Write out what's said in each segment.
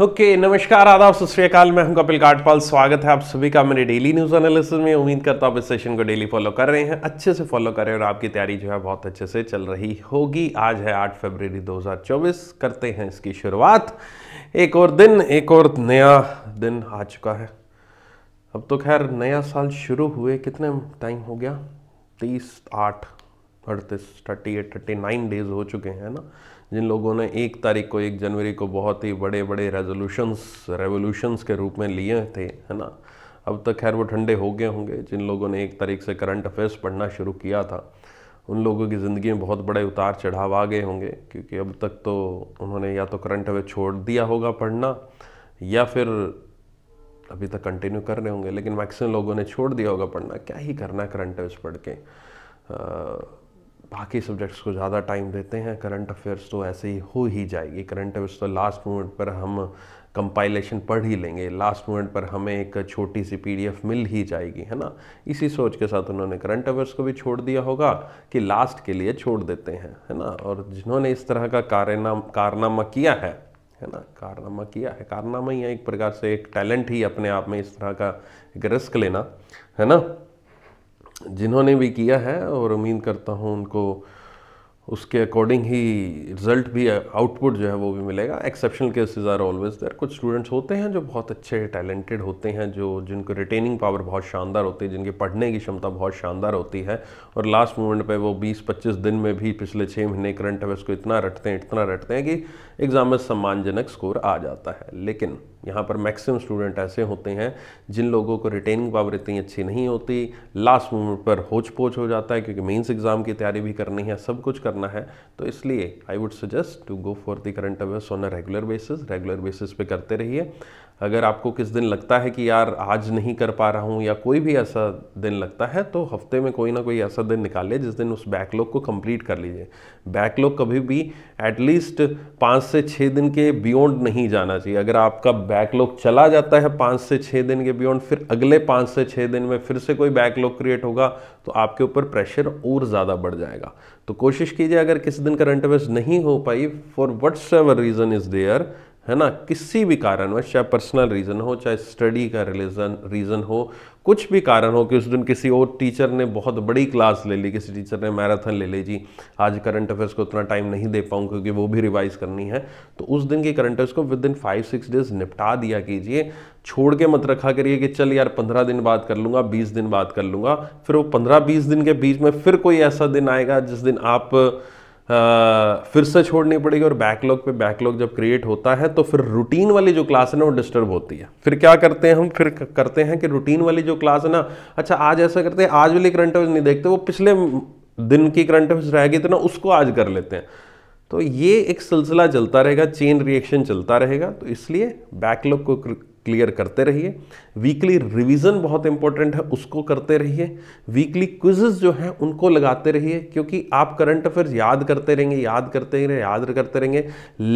Okay okay, नमस्कार आदाब सत मैं हूं कपिल काटपाल स्वागत है आप सभी का मेरे डेली न्यूज़ एनालिसिस में उम्मीद करता हूं आप इस सेशन को डेली फॉलो कर रहे हैं अच्छे से फॉलो कर रहे हैं और आपकी तैयारी जो है बहुत अच्छे से चल रही होगी आज है 8 फरवरी 2024 करते हैं इसकी शुरुआत एक और दिन एक और नया दिन आ चुका है अब तो खैर नया साल शुरू हुए कितने टाइम हो गया तीस आठ अड़तीस thirty eight thirty nine days हो चुके हैं ना जिन लोगों ने एक तारीख को एक जनवरी को बहुत ही बड़े बड़े रेजोल्यूशंस रेवोल्यूशंस के रूप में लिए थे है ना अब तक खैर वो ठंडे हो गए होंगे जिन लोगों ने एक तारीख से करंट अफेयर्स पढ़ना शुरू किया था उन लोगों की ज़िंदगी में बहुत बड़े उतार चढ़ाव आ गए होंगे क्योंकि अब तक तो उन्होंने या तो करंट अफेयर छोड़ दिया होगा पढ़ना या फिर अभी तक कंटिन्यू कर रहे होंगे लेकिन मैक्सिमम लोगों ने छोड़ दिया होगा पढ़ना क्या ही करना करंट अफेयर्स पढ़ के आ, बाकी सब्जेक्ट्स को ज़्यादा टाइम देते हैं करंट अफेयर्स तो ऐसे ही हो ही जाएगी करंट अफेयर्स तो लास्ट मोमेंट पर हम कंपाइलेशन पढ़ ही लेंगे लास्ट मोमेंट पर हमें एक छोटी सी पीडीएफ मिल ही जाएगी है ना इसी सोच के साथ उन्होंने करंट अफेयर्स को भी छोड़ दिया होगा कि लास्ट के लिए छोड़ देते हैं है ना और जिन्होंने इस तरह का कारनाम कारनामा किया है है ना कारनामा किया है कारनामा ही है एक प्रकार से एक टैलेंट ही अपने आप में इस तरह का एक रिस्क लेना है ना जिन्होंने भी किया है और उम्मीद करता हूँ उनको उसके अकॉर्डिंग ही रिजल्ट भी आउटपुट जो है वो भी मिलेगा exceptional cases are always there कुछ स्टूडेंट्स होते हैं जो बहुत अच्छे टैलेंटेड होते हैं जो जिनको रिटेनिंग पावर बहुत शानदार होती है जिनके पढ़ने की क्षमता बहुत शानदार होती है और लास्ट मोमेंट पे वो 20-25 दिन में भी पिछले छः महीने करंट अफेयर्स को इतना रटते हैं इतना रटते हैं कि एग्ज़ाम में सम्मानजनक स्कोर आ जाता है लेकिन यहाँ पर मैक्सिमम स्टूडेंट ऐसे होते हैं जिन लोगों को रिटेनिंग पावर इतनी अच्छी नहीं होती लास्ट मोमेंट पर होच पोच हो जाता है क्योंकि मेंस एग्ज़ाम की तैयारी भी करनी है सब कुछ करना है तो इसलिए I would suggest to go for the current affairs on a regular basis regular basis पे करते रहिए अगर आपको किस दिन लगता है कि यार आज नहीं कर पा रहा हूँ या कोई भी ऐसा दिन लगता है तो हफ्ते में कोई ना कोई ऐसा दिन निकालिए जिस दिन उस बैकलॉग को कंप्लीट कर लीजिए बैकलॉग कभी भी एटलीस्ट पाँच से छः दिन के बियॉन्ड नहीं जाना चाहिए अगर आपका बैकलॉग चला जाता है पाँच से छः दिन के बियॉन्ड फिर अगले पाँच से छः दिन में फिर से कोई बैकलॉग क्रिएट होगा तो आपके ऊपर प्रेशर और ज़्यादा बढ़ जाएगा तो कोशिश कीजिए अगर किसी दिन करंट अफेयर्स नहीं हो पाई for whatsoever reason is there है ना किसी भी कारणवश चाहे पर्सनल रीज़न हो चाहे स्टडी का रिलीजन रीज़न हो कुछ भी कारण हो कि उस दिन किसी और टीचर ने बहुत बड़ी क्लास ले ली किसी टीचर ने मैराथन ले ली जी आज करंट अफेयर्स को उतना टाइम नहीं दे पाऊँ क्योंकि वो भी रिवाइज़ करनी है तो उस दिन के करंट अफेयर्स को with in five six days निपटा दिया कीजिए छोड़ के मत रखा करिए कि चल यार पंद्रह दिन बाद कर लूँगा बीस दिन बाद कर लूँगा फिर वो पंद्रह बीस दिन के बीच में फिर कोई ऐसा दिन आएगा जिस दिन आप फिर से छोड़नी पड़ेगी और बैकलॉग पे बैकलॉग जब क्रिएट होता है तो फिर रूटीन वाली जो क्लास है ना वो डिस्टर्ब होती है फिर क्या करते हैं हम फिर करते हैं कि रूटीन वाली जो क्लास है ना अच्छा आज ऐसा करते हैं आज वाली करंट अफेयर्स नहीं देखते वो पिछले दिन की करंट अफेयर्स रहेगी तो ना उसको आज कर लेते हैं तो ये एक सिलसिला चलता रहेगा चेन रिएक्शन चलता रहेगा तो इसलिए बैकलॉग को क्लियर करते रहिए वीकली रिवीजन बहुत इंपॉर्टेंट है उसको करते रहिए वीकली क्विजेज जो हैं उनको लगाते रहिए क्योंकि आप करंट अफेयर्स याद करते रहेंगे याद करते रहेंगे याद करते रहेंगे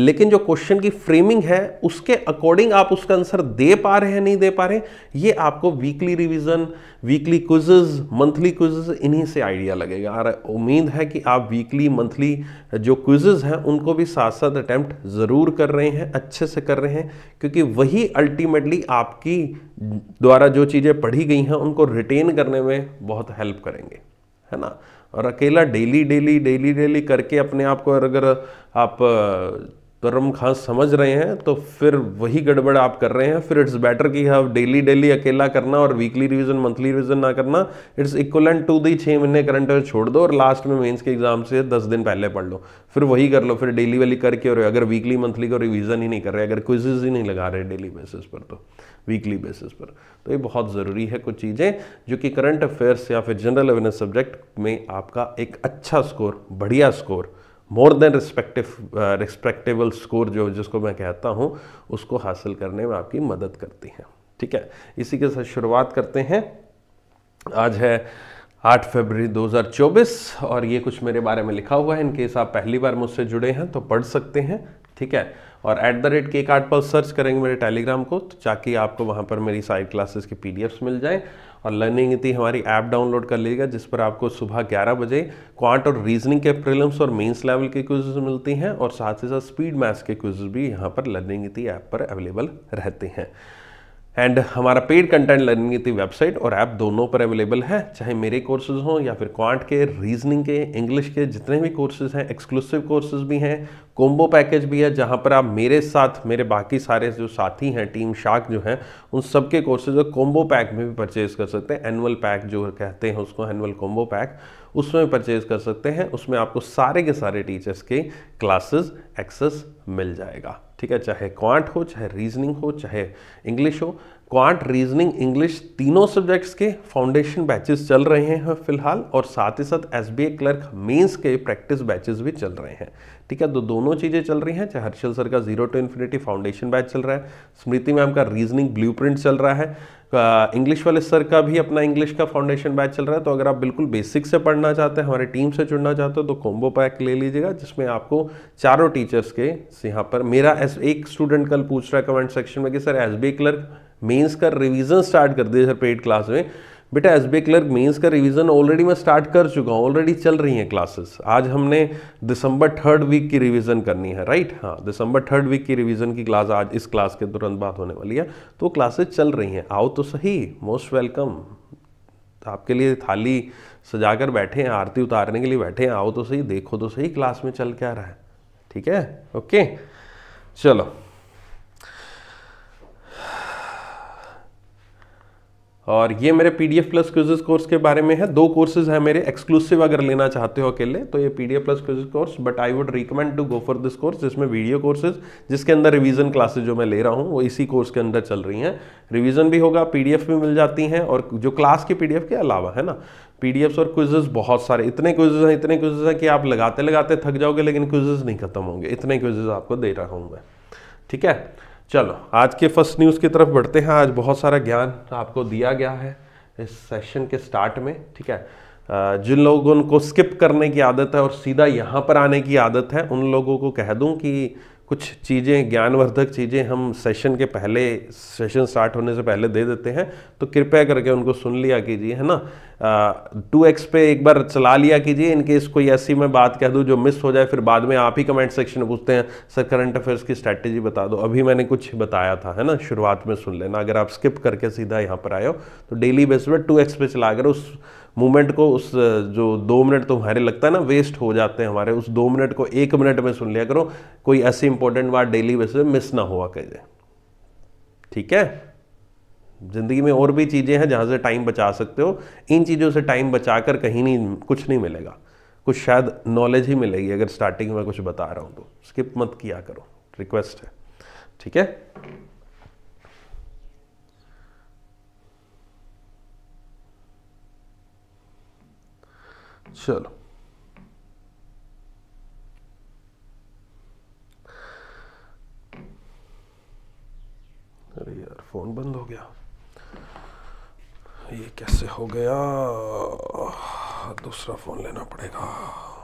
लेकिन जो क्वेश्चन की फ्रेमिंग है उसके अकॉर्डिंग आप उसका आंसर दे पा रहे हैं नहीं दे पा रहे ये आपको weekly revision weekly quizzes monthly quizzes इन्हीं से आइडिया लगेगा और उम्मीद है कि आप वीकली मंथली जो क्विजेज हैं उनको भी साथ साथ अटैम्प्ट ज़रूर कर रहे हैं अच्छे से कर रहे हैं क्योंकि वही अल्टीमेटली आपकी द्वारा जो चीज़ें पढ़ी गई हैं उनको रिटेन करने में बहुत हेल्प करेंगे है ना और अकेला डेली डेली डेली डेली करके अपने आप को अगर आप तुर्रम खास समझ रहे हैं तो फिर वही गड़बड़ आप कर रहे हैं फिर इट्स बेटर कि हम डेली डेली अकेला करना और वीकली रिवीजन मंथली रिवीजन ना करना इट्स इक्वलेंट टू दी छः महीने करंट अफेयर छोड़ दो और लास्ट में मेंस के एग्जाम से दस दिन पहले पढ़ लो फिर वही कर लो फिर डेली वाली करके और अगर वीकली मंथली का रिविज़न ही नहीं कर रहे अगर क्विजेज ही नहीं लगा रहे डेली बेसिस पर तो वीकली बेसिस पर तो ये बहुत ज़रूरी है कुछ चीज़ें जो कि करंट अफेयर्स या फिर जनरल अवेयरनेस सब्जेक्ट में आपका एक अच्छा स्कोर बढ़िया score more than respective respectable score जो जिसको मैं कहता हूँ उसको हासिल करने में आपकी मदद करती हैं ठीक है इसी के साथ शुरुआत करते हैं आज है 8 फरवरी 2024 और ये कुछ मेरे बारे में लिखा हुआ है इनकेस आप पहली बार मुझसे जुड़े हैं तो पढ़ सकते हैं ठीक है और एट द रेट केक आर्ट पर सर्च करेंगे मेरे टेलीग्राम को तो ताकि आपको वहाँ पर मेरी साइड क्लासेस के पी मिल जाएँ और लर्निंग इति हमारी ऐप डाउनलोड कर लीजिएगा जिस पर आपको सुबह ग्यारह बजे क्वांट और रीजनिंग के प्रिलिम्स और मेंस लेवल के क्विजेज मिलती हैं और साथ ही साथ स्पीड मैथ्स के क्विजेज भी यहाँ पर लर्निंग इति ऐप पर अवेलेबल रहते हैं एंड हमारा पेड कंटेंट लर्निंग की वेबसाइट और ऐप दोनों पर अवेलेबल है चाहे मेरे कोर्सेज हों या फिर क्वांट के रीजनिंग के इंग्लिश के जितने भी कोर्सेज हैं एक्सक्लूसिव कोर्सेज भी हैं कोम्बो पैकेज भी है जहाँ पर आप मेरे साथ मेरे बाकी सारे जो साथी हैं टीम शार्क जो हैं उन सब के कोर्सेज और कोम्बो पैक में भी परचेज कर सकते हैं एनुअल पैक जो कहते हैं उसको एनुअल कोम्बो पैक उसमें परचेज कर सकते हैं उसमें आपको सारे के सारे टीचर्स के क्लासेस एक्सेस मिल जाएगा ठीक है चाहे क्वांट हो चाहे रीजनिंग हो चाहे इंग्लिश हो क्वांट रीजनिंग इंग्लिश तीनों सब्जेक्ट्स के फाउंडेशन बैचेस चल रहे हैं फिलहाल और साथ ही साथ S B I clerk mains के प्रैक्टिस बैचेस भी चल रहे हैं ठीक है तो दोनों चीज़ें चल रही हैं चाहे हर्षल सर का zero to infinity foundation batch चल रहा है स्मृति मैम का रीजनिंग ब्लू चल रहा है इंग्लिश वाले सर का भी अपना इंग्लिश का फाउंडेशन बैच चल रहा है तो अगर आप बिल्कुल बेसिक से पढ़ना चाहते हैं हमारे टीम से जुड़ना चाहते हो तो कॉम्बो पैक ले लीजिएगा जिसमें आपको चारों टीचर्स के यहाँ पर मेरा एस एक स्टूडेंट कल पूछ रहा है कमेंट सेक्शन में कि sir S B clerk mains का रिविजन स्टार्ट कर दिए सर पेड क्लास में बेटा एस बी क्लर्क मीन्स का रिवीजन ऑलरेडी मैं स्टार्ट कर चुका हूँ ऑलरेडी चल रही हैं क्लासेस आज हमने दिसंबर थर्ड वीक की रिवीजन करनी है राइट हाँ दिसंबर थर्ड वीक की रिवीजन की क्लास आज इस क्लास के तुरंत बाद होने वाली है तो क्लासेस चल रही हैं आओ तो सही मोस्ट वेलकम आपके लिए थाली सजा कर बैठे हैं आरती उतारने के लिए बैठे हैं आओ तो सही देखो तो सही क्लास में चल क्या रहा है ठीक है ओके चलो और ये मेरे P D F plus quizzes course के बारे में है दो कोर्सेज हैं मेरे एक्सक्लूसिव अगर लेना चाहते हो अकेले तो ये P D F plus quizzes course but I would recommend to go for this course जिसमें वीडियो कोर्सेज जिसके अंदर रिवीजन क्लासेज जो मैं ले रहा हूँ वो इसी कोर्स के अंदर चल रही हैं रिवीजन भी होगा पी डी एफ भी मिल जाती हैं और जो क्लास की पी डी एफ के अलावा है ना एफ्स और क्विजेस बहुत सारे इतने क्विजेज हैं इतने क्विजेज़ हैं कि आप लगाते लगाते थक जाओगे लेकिन क्विजेज़ नहीं खत्म होंगे इतने क्विजेस आपको दे रहा हूँ मैं ठीक है चलो आज के फर्स्ट न्यूज़ की तरफ बढ़ते हैं आज बहुत सारा ज्ञान आपको दिया गया है इस सेशन के स्टार्ट में ठीक है जिन लोगों को स्किप करने की आदत है और सीधा यहाँ पर आने की आदत है उन लोगों को कह दूँ कि कुछ चीज़ें ज्ञानवर्धक चीज़ें हम सेशन के पहले सेशन स्टार्ट होने से पहले दे देते हैं तो कृपया करके उनको सुन लिया कीजिए है ना टू एक्स पे एक बार चला लिया कीजिए इनकेस कोई ऐसी मैं बात कह दूँ जो मिस हो जाए फिर बाद में आप ही कमेंट सेक्शन में पूछते हैं सर करंट अफेयर्स की स्ट्रैटेजी बता दो अभी मैंने कुछ बताया था है ना शुरुआत में सुन लेना अगर आप स्किप करके सीधा यहाँ पर आए हो तो डेली बेस पर टू एक्स पे चला कर उस मूवमेंट को उस जो दो मिनट तुम्हारे तो लगता है ना वेस्ट हो जाते हैं हमारे उस दो मिनट को एक मिनट में सुन लिया करो कोई ऐसी इंपॉर्टेंट बात डेली बेसिस मिस ना हुआ कह ठीक है ज़िंदगी में और भी चीज़ें हैं जहाँ से टाइम बचा सकते हो इन चीज़ों से टाइम बचा कर कहीं नहीं कुछ नहीं मिलेगा कुछ शायद नॉलेज ही मिलेगी अगर स्टार्टिंग में कुछ बता रहा हूँ तो स्किप मत किया करो रिक्वेस्ट है ठीक है चलो अरे यार फोन बंद हो गया ये कैसे हो गया दूसरा फोन लेना पड़ेगा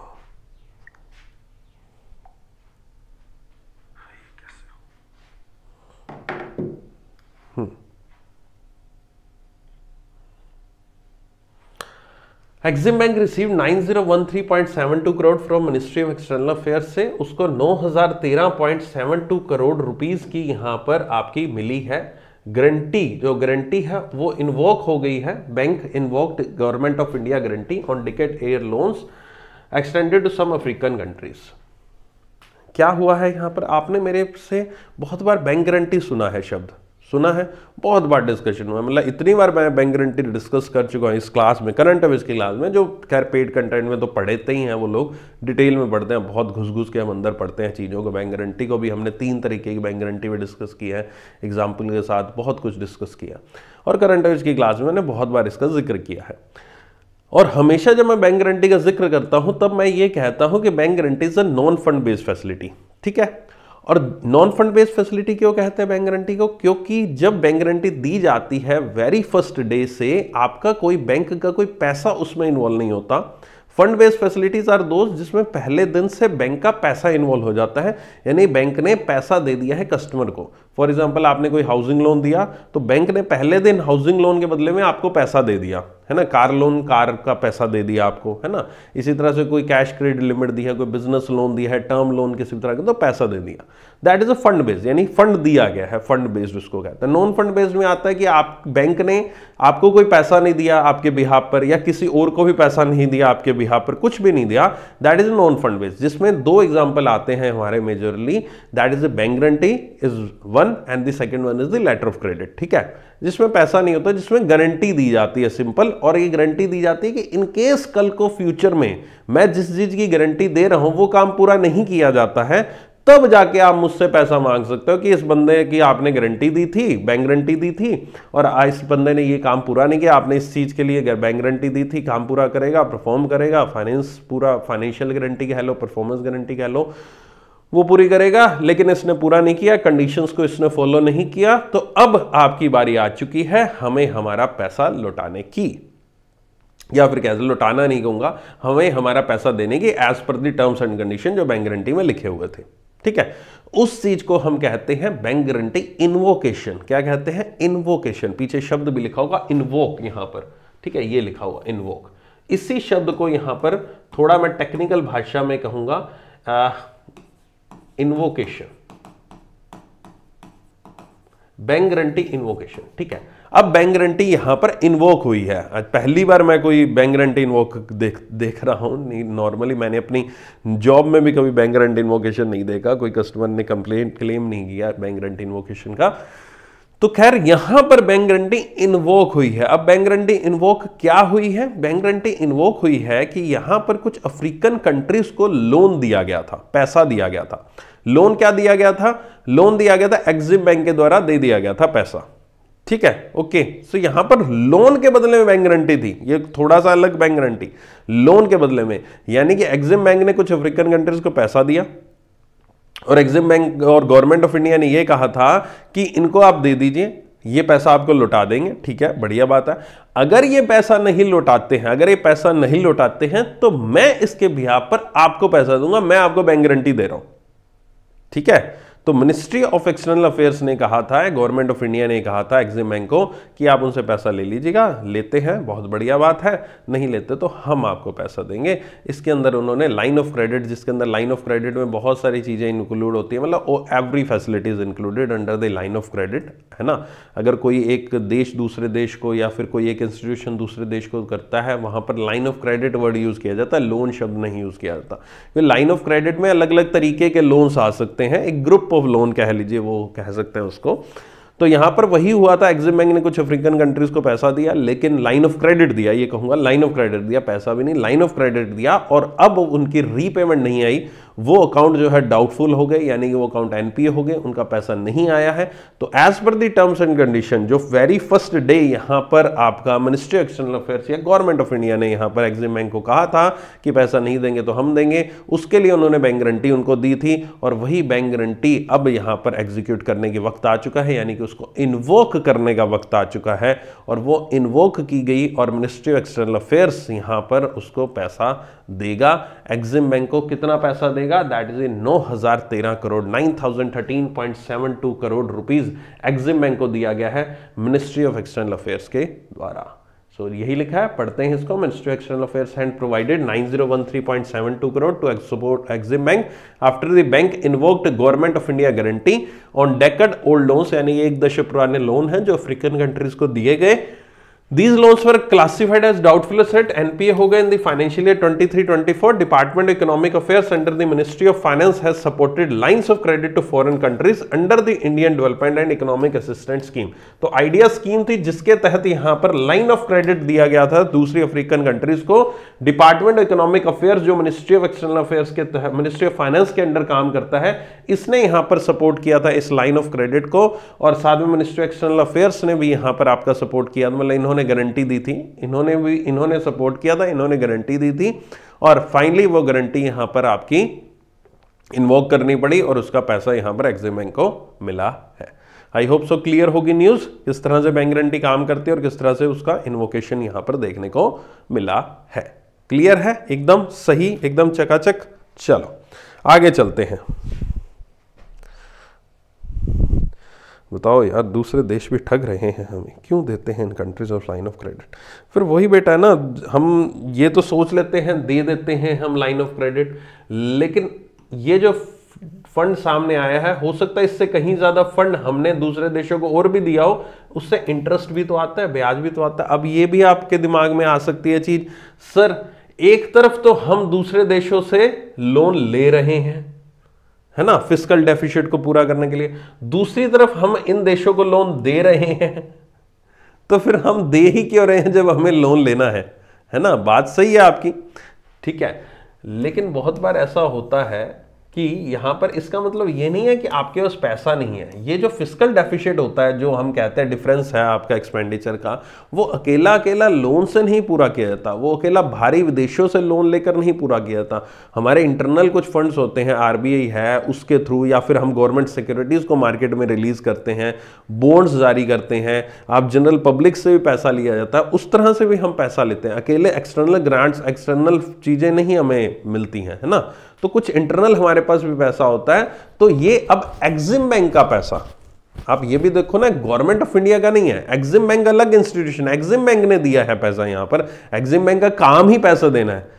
Exim bank receive 9013.72 crore from ministry of external affairs से उसको 9013.72 करोड़ रुपीस की यहाँ पर आपकी मिली है गारंटी जो गारंटी है वो इन्वोक हो गई है bank invoked government of India guarantee on decade air loans extended to some African countries क्या हुआ है यहाँ पर आपने मेरे से बहुत बार बैंक गारंटी सुना है शब्द सुना है बहुत बार डिस्कशन हुआ मतलब इतनी बार मैं बैंक गारंटी डिस्कस कर चुका हूँ इस क्लास में करंट अफेयर्स की क्लास में जो खैर पेड कंटेंट में तो पढ़ते ही हैं वो लोग डिटेल में पढ़ते हैं बहुत घुस घुस के हम अंदर पढ़ते हैं चीज़ों को बैंक गारंटी को भी हमने तीन तरीके की बैंक गारंटी में डिस्कस किया है एग्जाम्पल के साथ बहुत कुछ डिस्कस किया और करंट अफेयर्स की क्लास में मैंने बहुत बार इसका जिक्र किया है और हमेशा जब मैं बैंक गारंटी का जिक्र करता हूँ तब मैं ये कहता हूँ कि bank guarantee is a non fund based facility ठीक है और नॉन फंड बेस्ड फैसिलिटी क्यों कहते हैं बैंक गारंटी को क्योंकि जब बैंक गारंटी दी जाती है वेरी फर्स्ट डे से आपका कोई बैंक का कोई पैसा उसमें इन्वॉल्व नहीं होता फंड बेस्ड फैसिलिटीज आर दोस्त जिसमें पहले दिन से बैंक का पैसा इन्वॉल्व हो जाता है यानी बैंक ने पैसा दे दिया है कस्टमर को फॉर एग्जाम्पल आपने कोई हाउसिंग लोन दिया तो बैंक ने पहले दिन हाउसिंग लोन के बदले में आपको पैसा दे दिया है ना कार लोन कार का पैसा दे दिया आपको है ना इसी तरह से कोई कैश क्रेडिट लिमिट दी है कोई बिजनेस लोन दिया है टर्म लोन किसी तरह का तो पैसा दे दिया that is a fund based यानी फंड दिया गया है फंड बेस्ड उसको कहते हैं नॉन फंड बेस्ड में आता है कि आप बैंक ने आपको कोई पैसा नहीं दिया आपके बिहाब पर या किसी और को भी पैसा नहीं दिया आपके बिहाब पर कुछ भी नहीं दिया that is non fund based जिसमें दो एग्जाम्पल आते हैं हमारे majorly that is a bank guarantee is one one and the second one is the letter of credit ठीक है जिसमें पैसा नहीं होता जिसमें गारंटी दी जाती है सिंपल और ये गारंटी दी जाती है कि इन केस कल को फ्यूचर में मैं जिस चीज की गारंटी दे रहा हूं वो काम पूरा नहीं किया जाता है तब जाके आप मुझसे पैसा मांग सकते हो कि इस बंदे की आपने गारंटी दी थी बैंक गारंटी दी थी और इस बंदे ने ये काम पूरा नहीं किया आपने इस चीज़ के लिए बैंक गारंटी दी थी काम पूरा करेगा परफॉर्म करेगा फाइनेंस पूरा फाइनेंशियल गारंटी कह लो परफॉर्मेंस गारंटी कह लो वो पूरी करेगा लेकिन इसने पूरा नहीं किया कंडीशंस को इसने फॉलो नहीं किया तो अब आपकी बारी आ चुकी है हमें हमारा पैसा लौटाने की या फिर कैसे लौटाना नहीं कहूंगा हमें हमारा पैसा देने की as per the terms and condition जो बैंक गारंटी में लिखे हुए थे ठीक है उस चीज को हम कहते हैं बैंक गारंटी इन्वोकेशन क्या कहते हैं इन्वोकेशन पीछे शब्द भी लिखा होगा इन्वोक यहां पर ठीक है ये लिखा हुआ इन्वोक इसी शब्द को यहां पर थोड़ा मैं टेक्निकल भाषा में कहूंगा इन्वोकेशन बैंक गारंटी इन्वोकेशन ठीक है अब बैंक गारंटी यहां पर इन्वोक हुई है आज पहली बार मैं कोई बैंक गारंटी इन्वोक देख देख रहा हूं नॉर्मली मैंने अपनी जॉब में भी कभी बैंक गारंटी इन्वोकेशन नहीं देखा कोई कस्टमर ने कंप्लेंट क्लेम नहीं किया बैंक गारंटी इन्वोकेशन का तो खैर यहां पर बैंक गारंटी इन्वोक हुई है अब बैंक गारंटी इन्वोक क्या हुई है बैंक गारंटी इन्वोक हुई है कि यहां पर कुछ अफ्रीकन कंट्रीज को लोन दिया गया था पैसा दिया गया था लोन क्या दिया गया था लोन दिया गया था एक्सिम बैंक के द्वारा दे दिया गया था पैसा ठीक है ओके सो यहां पर लोन के बदले में बैंक गारंटी थी ये थोड़ा सा अलग बैंक गारंटी लोन के बदले में यानी कि एक्सिम बैंक ने कुछ अफ्रीकन कंट्रीज को पैसा दिया और एग्जिम बैंक और गवर्नमेंट ऑफ इंडिया ने यह कहा था कि इनको आप दे दीजिए ये पैसा आपको लौटा देंगे ठीक है बढ़िया बात है अगर ये पैसा नहीं लौटाते हैं अगर ये पैसा नहीं लौटाते हैं तो मैं इसके बिहार पर आपको पैसा दूंगा मैं आपको बैंक गारंटी दे रहा हूं ठीक है तो मिनिस्ट्री ऑफ एक्सटर्नल अफेयर्स ने कहा था गवर्नमेंट ऑफ इंडिया ने कहा था एक्सिम बैंक को कि आप उनसे पैसा ले लीजिएगा लेते हैं बहुत बढ़िया बात है नहीं लेते तो हम आपको पैसा देंगे इसके अंदर उन्होंने लाइन ऑफ क्रेडिट जिसके अंदर लाइन ऑफ क्रेडिट में बहुत सारी चीज़ें इंक्लूड होती है मतलब every facilities included under the line of credit है ना अगर कोई एक देश दूसरे देश को या फिर कोई एक इंस्टीट्यूशन दूसरे देश को करता है वहां पर line of credit word use किया जाता है लोन शब्द नहीं यूज़ किया जाता लाइन ऑफ क्रेडिट में अलग अलग तरीके के लोन्स आ सकते हैं एक ग्रुप ऑफ लोन कह लीजिए वो कह सकते हैं उसको तो यहाँ पर वही हुआ था एग्जिम बैंक ने कुछ अफ्रीकन कंट्रीज को पैसा दिया लेकिन लाइन ऑफ क्रेडिट दिया ये कहूँगा लाइन ऑफ क्रेडिट दिया पैसा भी नहीं लाइन ऑफ क्रेडिट दिया और अब उनकी रीपेमेंट नहीं आई वो अकाउंट जो है डाउटफुल हो गए यानी कि वो अकाउंट एनपीए हो गए उनका पैसा नहीं आया है तो as per the terms and condition जो वेरी फर्स्ट डे यहां पर आपका मिनिस्ट्री एक्सटर्नल अफेयर्स या गवर्नमेंट ऑफ इंडिया ने यहां पर एग्जिम बैंक को कहा था कि पैसा नहीं देंगे तो हम देंगे उसके लिए उन्होंने बैंक गारंटी उनको दी थी और वही बैंक गारंटी अब यहां पर एग्जीक्यूट करने के वक्त आ चुका है यानी कि उसको इन्वोक करने का वक्त आ चुका है और वो इन्वोक की गई और मिनिस्ट्री ऑफ एक्सटर्नल अफेयर्स यहां पर उसको पैसा देगा एग्जिम बैंक को कितना पैसा देगा बनेगा दैट इज इन नौ हजार तेरह crore nine thousand thirteen point seven two crore rupees Exim bank को दिया गया है मिनिस्ट्री ऑफ एक्सटर्नल अफेयर्स के द्वारा सो so, यही लिखा है पढ़ते हैं इसको ministry of external affairs hand provided nine zero one three point seven two crore to support Exim bank after the bank invoked government of India guarantee on decade old loans यानी एक दशक पुराने लोन है जो अफ्रीकन कंट्रीज को दिए गए These loans were classified as doubtful asset NPA ho in the financial year 23-24. Department of Economic Affairs under the Ministry of Finance has supported lines of credit to foreign countries under the Indian Development and Economic Assistance Scheme. तो idea scheme थी जिसके तहत यहां पर line of credit दिया गया था दूसरी अफ्रीकन कंट्रीज को डिपार्टमेंट इकोनॉमिक अफेयर्स जो मिनिस्ट्री ऑफ एक्सटर्नल अफेयर्स के तहत मिनिस्ट्री ऑफ फाइनेंस के अंडर काम करता है इसने यहां पर सपोर्ट किया था इस लाइन ऑफ क्रेडिट को और साथ में मिनिस्ट्री ऑफ एक्सटर्नल अफेयर्स ने भी यहां पर आपका सपोर्ट किया मतलब इन्होंने इन्होंने गारंटी दी थी इन्होंने भी इन्होंने सपोर्ट किया था इन्होंने गारंटी दी थी और फाइनली वो गारंटी यहाँ पर आपकी इन्वोक करनी पड़ी और उसका पैसा यहाँ पर एक्जिम बैंक को मिला है आई होप सो क्लियर होगी न्यूज़ किस तरह से बैंक गारंटी काम करती है और किस तरह से उसका इन्वोकेशन यहाँ पर देखने को मिला है क्लियर है एकदम सही एकदम चकाचक चलो आगे चलते हैं बताओ यार दूसरे देश भी ठग रहे हैं हमें क्यों देते हैं इन countries of line of credit फिर वही बेटा है ना हम ये तो सोच लेते हैं दे देते हैं हम लाइन ऑफ क्रेडिट लेकिन ये जो फंड सामने आया है हो सकता है इससे कहीं ज़्यादा फंड हमने दूसरे देशों को और भी दिया हो उससे इंटरेस्ट भी तो आता है ब्याज भी तो आता है अब ये भी आपके दिमाग में आ सकती है चीज़ सर एक तरफ तो हम दूसरे देशों से लोन ले रहे हैं है ना फिजिकल डेफिशिट को पूरा करने के लिए दूसरी तरफ हम इन देशों को लोन दे रहे हैं तो फिर हम दे ही क्यों रहे हैं जब हमें लोन लेना है है ना बात सही है आपकी ठीक है लेकिन बहुत बार ऐसा होता है कि यहाँ पर इसका मतलब ये नहीं है कि आपके पास पैसा नहीं है ये जो फिजिकल डेफिशिट होता है जो हम कहते हैं डिफरेंस है आपका एक्सपेंडिचर का वो अकेला अकेला लोन से नहीं पूरा किया जाता वो अकेला भारी विदेशों से लोन लेकर नहीं पूरा किया जाता हमारे इंटरनल कुछ फंड्स होते हैं आर है उसके थ्रू या फिर हम गवर्नमेंट सिक्योरिटीज़ को मार्केट में रिलीज़ करते हैं बोन्ड्स जारी करते हैं आप जनरल पब्लिक से भी पैसा लिया जाता है उस तरह से भी हम पैसा लेते हैं अकेले एक्सटर्नल ग्रांट्स एक्सटर्नल चीज़ें नहीं हमें मिलती हैं है ना तो कुछ इंटरनल हमारे पास भी पैसा होता है तो ये अब एक्सिम बैंक का पैसा आप ये भी देखो ना गवर्नमेंट ऑफ इंडिया का नहीं है एक्सिम बैंक अलग इंस्टीट्यूशन एक्सिम बैंक ने दिया है पैसा यहां पर एक्सिम बैंक का काम ही पैसा देना है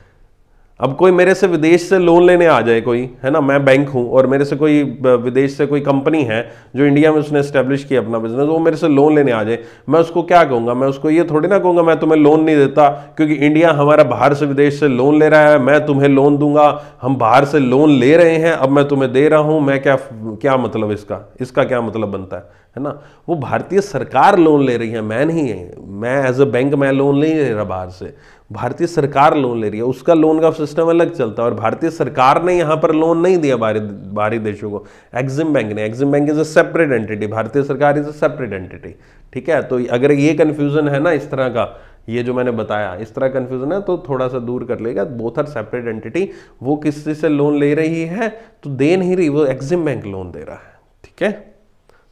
अब कोई मेरे से विदेश से लोन लेने आ जाए कोई है ना मैं बैंक हूँ और मेरे से कोई विदेश से कोई कंपनी है जो इंडिया में उसने इस्टेब्लिश किया अपना बिजनेस वो मेरे से लोन लेने आ जाए मैं उसको क्या कहूँगा मैं उसको ये थोड़ी ना कहूँगा मैं तुम्हें लोन नहीं देता क्योंकि इंडिया हमारा बाहर से विदेश से लोन ले रहा है मैं तुम्हें लोन दूंगा हम बाहर से लोन ले रहे हैं अब मैं तुम्हें दे रहा हूँ मैं क्या क्या मतलब इसका इसका क्या मतलब बनता है है ना वो भारतीय सरकार लोन ले रही है मैं नहीं है मैं एज अ बैंक मैं लोन नहीं ले रहा बाहर से भारतीय सरकार लोन ले रही है उसका लोन का सिस्टम अलग चलता है और भारतीय सरकार ने यहाँ पर लोन नहीं दिया बाहरी बाहरी देशों को एक्जिम बैंक ने Exim bank is a separate entity भारतीय सरकार इज अ सेपरेट एंटिटी ठीक है तो अगर ये कन्फ्यूजन है ना इस तरह का ये जो मैंने बताया इस तरह कन्फ्यूजन है तो थोड़ा सा दूर कर लेगा बोथ आर सेपरेट एंटिटी वो किसी से लोन ले रही है तो दे नहीं रही वो एक्जिम बैंक लोन दे रहा है ठीक है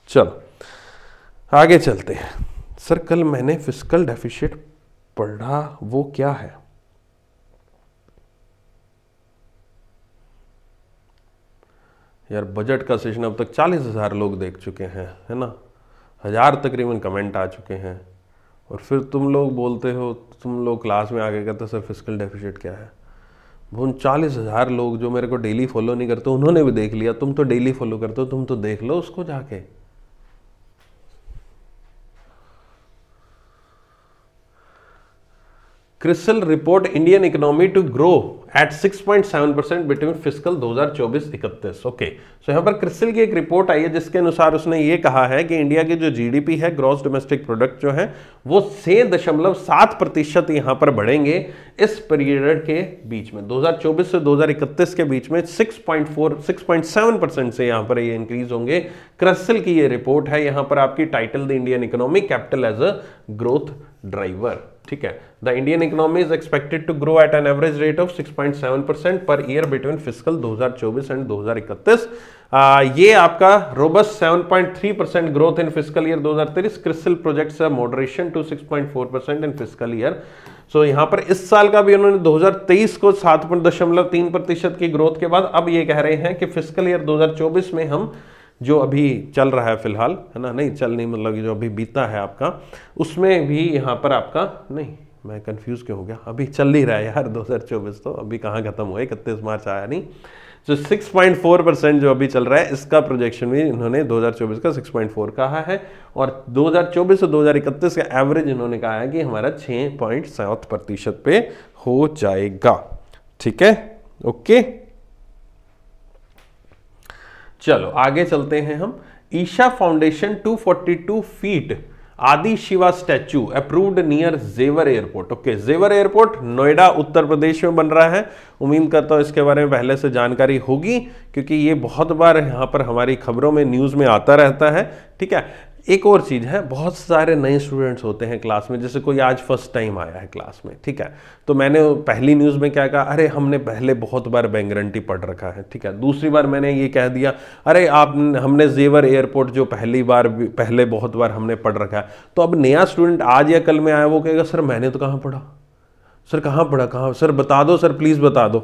चलो आगे चलते हैं सर कल मैंने फिजिकल डेफिशिट पढ़ा वो क्या है यार बजट का सेशन अब तक चालीस हज़ार लोग देख चुके हैं है ना हज़ार तकरीबन कमेंट आ चुके हैं और फिर तुम लोग बोलते हो तुम लोग क्लास में आगे कहते सर फिजिकल डेफिशिट क्या है उन चालीस हज़ार लोग जो मेरे को डेली फॉलो नहीं करते उन्होंने भी देख लिया तुम तो डेली फॉलो करते हो तुम तो देख लो उसको जाके CRISIL report Indian economy to grow at 6.7 percent between fiscal 2024-31 okay so यहाँ पर क्रिसल की एक रिपोर्ट आई है जिसके अनुसार उसने ये कहा है कि इंडिया की जो जीडीपी है ग्रॉस डोमेस्टिक प्रोडक्ट जो है वो छः दशमलव सात प्रतिशत यहाँ पर बढ़ेंगे इस पीरियड के बीच में 2024 से 2031 के बीच में 6.4 6.7 परसेंट से यहाँ पर ये इंक्रीज होंगे क्रिसल की ये रिपोर्ट है यहाँ पर आपकी title the Indian economy capital as a growth driver ठीक है the Indian economy is expected to grow at an average rate of 6.7 percent per year between fiscal 2024 and 2031 uh, ये आपका robust 7.3 percent growth in fiscal year 2023 CRISIL projects moderation to 6.4 percent in fiscal year so यहां पर इस साल का भी उन्होंने 2023 को सात प्रतिशत की ग्रोथ के बाद अब ये कह रहे हैं कि फिजिकल ईयर दो में हम जो अभी चल रहा है फिलहाल है ना नहीं चल नहीं मतलब जो अभी बीता है आपका उसमें भी यहाँ पर आपका नहीं मैं कंफ्यूज क्यों हो गया अभी चल ही रहा है यार दो हज़ार चौबीस तो अभी कहाँ ख़त्म हुआ इकतीस मार्च आया नहीं जो सिक्स पॉइंट फोर परसेंट जो अभी चल रहा है इसका प्रोजेक्शन भी इन्होंने दो हजार चौबीस का सिक्स पॉइंट फोर कहा है और दो हजार चौबीस से इकतीस का एवरेज इन्होंने कहा है कि हमारा छः पॉइंट सात प्रतिशत पे हो जाएगा ठीक है ओके चलो आगे चलते हैं हम Isha foundation 242 feet Adi Shiva statue approved near Jewar airport okay Jewar airport Noida Uttar Pradesh में बन रहा है उम्मीद करता हूँ इसके बारे में पहले से जानकारी होगी क्योंकि ये बहुत बार यहाँ पर हमारी खबरों में न्यूज़ में आता रहता है ठीक है एक और चीज़ है बहुत सारे नए स्टूडेंट्स होते हैं क्लास में जैसे कोई आज फर्स्ट टाइम आया है क्लास में ठीक है तो मैंने पहली न्यूज़ में क्या कहा अरे हमने पहले बहुत बार बैंगरंटी पढ़ रखा है ठीक है दूसरी बार मैंने ये कह दिया अरे आप हमने जेवर एयरपोर्ट जो पहली बार पहले बहुत बार हमने पढ़ रखा है तो अब नया स्टूडेंट आज या कल में आया वो कहेगा सर मैंने तो कहाँ पढ़ा सर कहाँ पढ़ा कहाँ सर बता दो सर प्लीज़ बता दो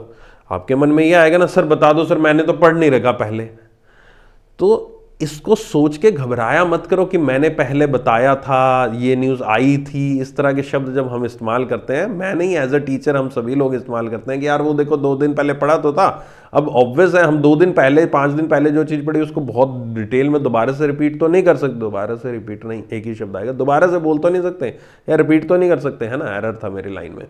आपके मन में ये आएगा ना सर बता दो सर मैंने तो पढ़ नहीं रखा पहले तो इसको सोच के घबराया मत करो कि मैंने पहले बताया था ये न्यूज़ आई थी इस तरह के शब्द जब हम इस्तेमाल करते हैं मैं नहीं एज अ टीचर हम सभी लोग इस्तेमाल करते हैं कि यार वो देखो दो दिन पहले पढ़ा तो था अब ऑब्वियस है हम दो दिन पहले पाँच दिन पहले जो चीज़ पढ़ी उसको बहुत डिटेल में दोबारा से रिपीट तो नहीं कर सकते दोबारा से रिपीट नहीं एक ही शब्द आएगा दोबारा से बोल तो नहीं सकते या रिपीट तो नहीं कर सकते है ना एरर था मेरी लाइन में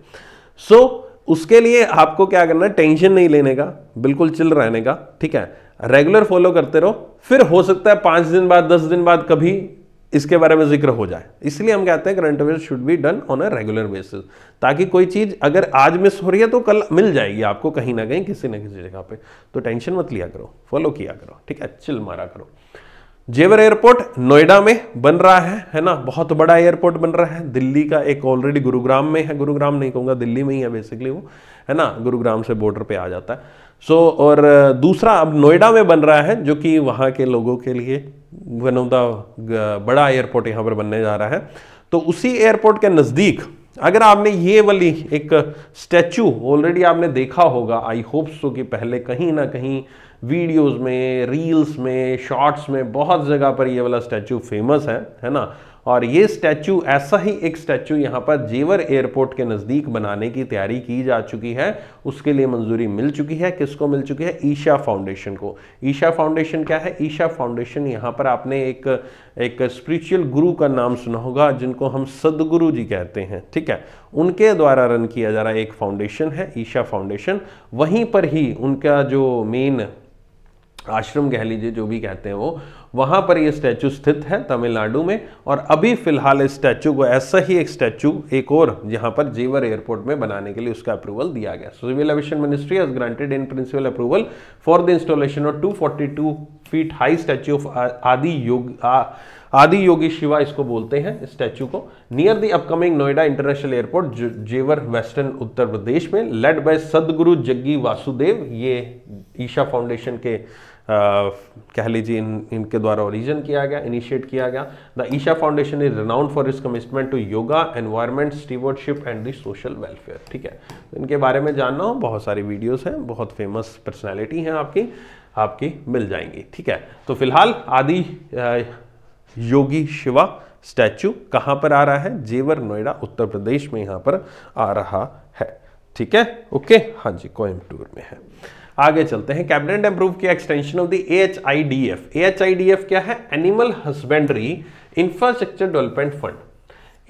सो so, उसके लिए आपको क्या करना है टेंशन नहीं लेने का बिल्कुल चिल रहने का ठीक है रेगुलर फॉलो करते रहो फिर हो सकता है पांच दिन बाद दस दिन बाद कभी इसके बारे में जिक्र हो जाए इसलिए हम कहते हैं current affair should be done on a regular basis ताकि कोई चीज़ अगर आज मिस हो रही है तो कल मिल जाएगी आपको कहीं ना कहीं किसी ना किसी जगह पे तो टेंशन मत लिया करो फॉलो किया करो ठीक है चिल मारा करो जेवर एयरपोर्ट नोएडा में बन रहा है है ना बहुत बड़ा एयरपोर्ट बन रहा है दिल्ली का एक ऑलरेडी गुरुग्राम में है गुरुग्राम नहीं कहूँगा दिल्ली में ही है बेसिकली वो है ना गुरुग्राम से बॉर्डर पे आ जाता है सो so, और दूसरा अब नोएडा में बन रहा है जो कि वहाँ के लोगों के लिए वन ऑफ द बड़ा एयरपोर्ट यहाँ पर बनने जा रहा है तो उसी एयरपोर्ट के नज़दीक अगर आपने ये वाली एक स्टैचू ऑलरेडी आपने देखा होगा आई होप सो कि पहले कहीं ना कहीं वीडियोस में रील्स में शॉर्ट्स में बहुत जगह पर ये वाला स्टैचू फेमस है है ना और ये स्टैचू ऐसा ही एक स्टैचू यहाँ पर जेवर एयरपोर्ट के नज़दीक बनाने की तैयारी की जा चुकी है उसके लिए मंजूरी मिल चुकी है किसको मिल चुकी है ईशा फाउंडेशन को ईशा फाउंडेशन क्या है ईशा फाउंडेशन यहाँ पर आपने एक एक स्पिरिचुअल गुरु का नाम सुना होगा जिनको हम सदगुरु जी कहते हैं ठीक है उनके द्वारा रन किया जा रहा एक फाउंडेशन है ईशा फाउंडेशन वहीं पर ही उनका जो मेन आश्रम कह लीजिए जो भी कहते हैं वो वहाँ पर ये स्टैचू स्थित है तमिलनाडु में और अभी फिलहाल इस स्टैचू को ऐसा ही एक स्टैचू एक और जहाँ पर जेवर एयरपोर्ट में बनाने के लिए उसका अप्रूवल दिया गया civil aviation ministry has granted in principle approval for the installation of two feet high statue of Adiyogi आदि योगी शिवा इसको बोलते हैं स्टैचू को near the upcoming Noida international airport Jewar western Uttar Pradesh में लेड बाय सदगुरु जग्गी वासुदेव ये ईशा फाउंडेशन के कह लीजिए इन इनके द्वारा ओरिजन किया गया इनिशिएट किया गया the Isha foundation is renowned for is commitment to yoga environment stewardship and the social welfare ठीक है तो इनके बारे में जानना हो बहुत सारी वीडियोस हैं बहुत फेमस पर्सनैलिटी हैं आपकी आपकी मिल जाएंगी ठीक है तो फिलहाल आदि योगी शिवा स्टैचू कहाँ पर आ रहा है जेवर नोएडा उत्तर प्रदेश में यहाँ पर आ रहा है ठीक है ओके हाँ जी कोयम्बटूर में है आगे चलते हैं कैबिनेट ने अप्रूव किया extension of the H I D F H I D F क्या है animal husbandry infrastructure development fund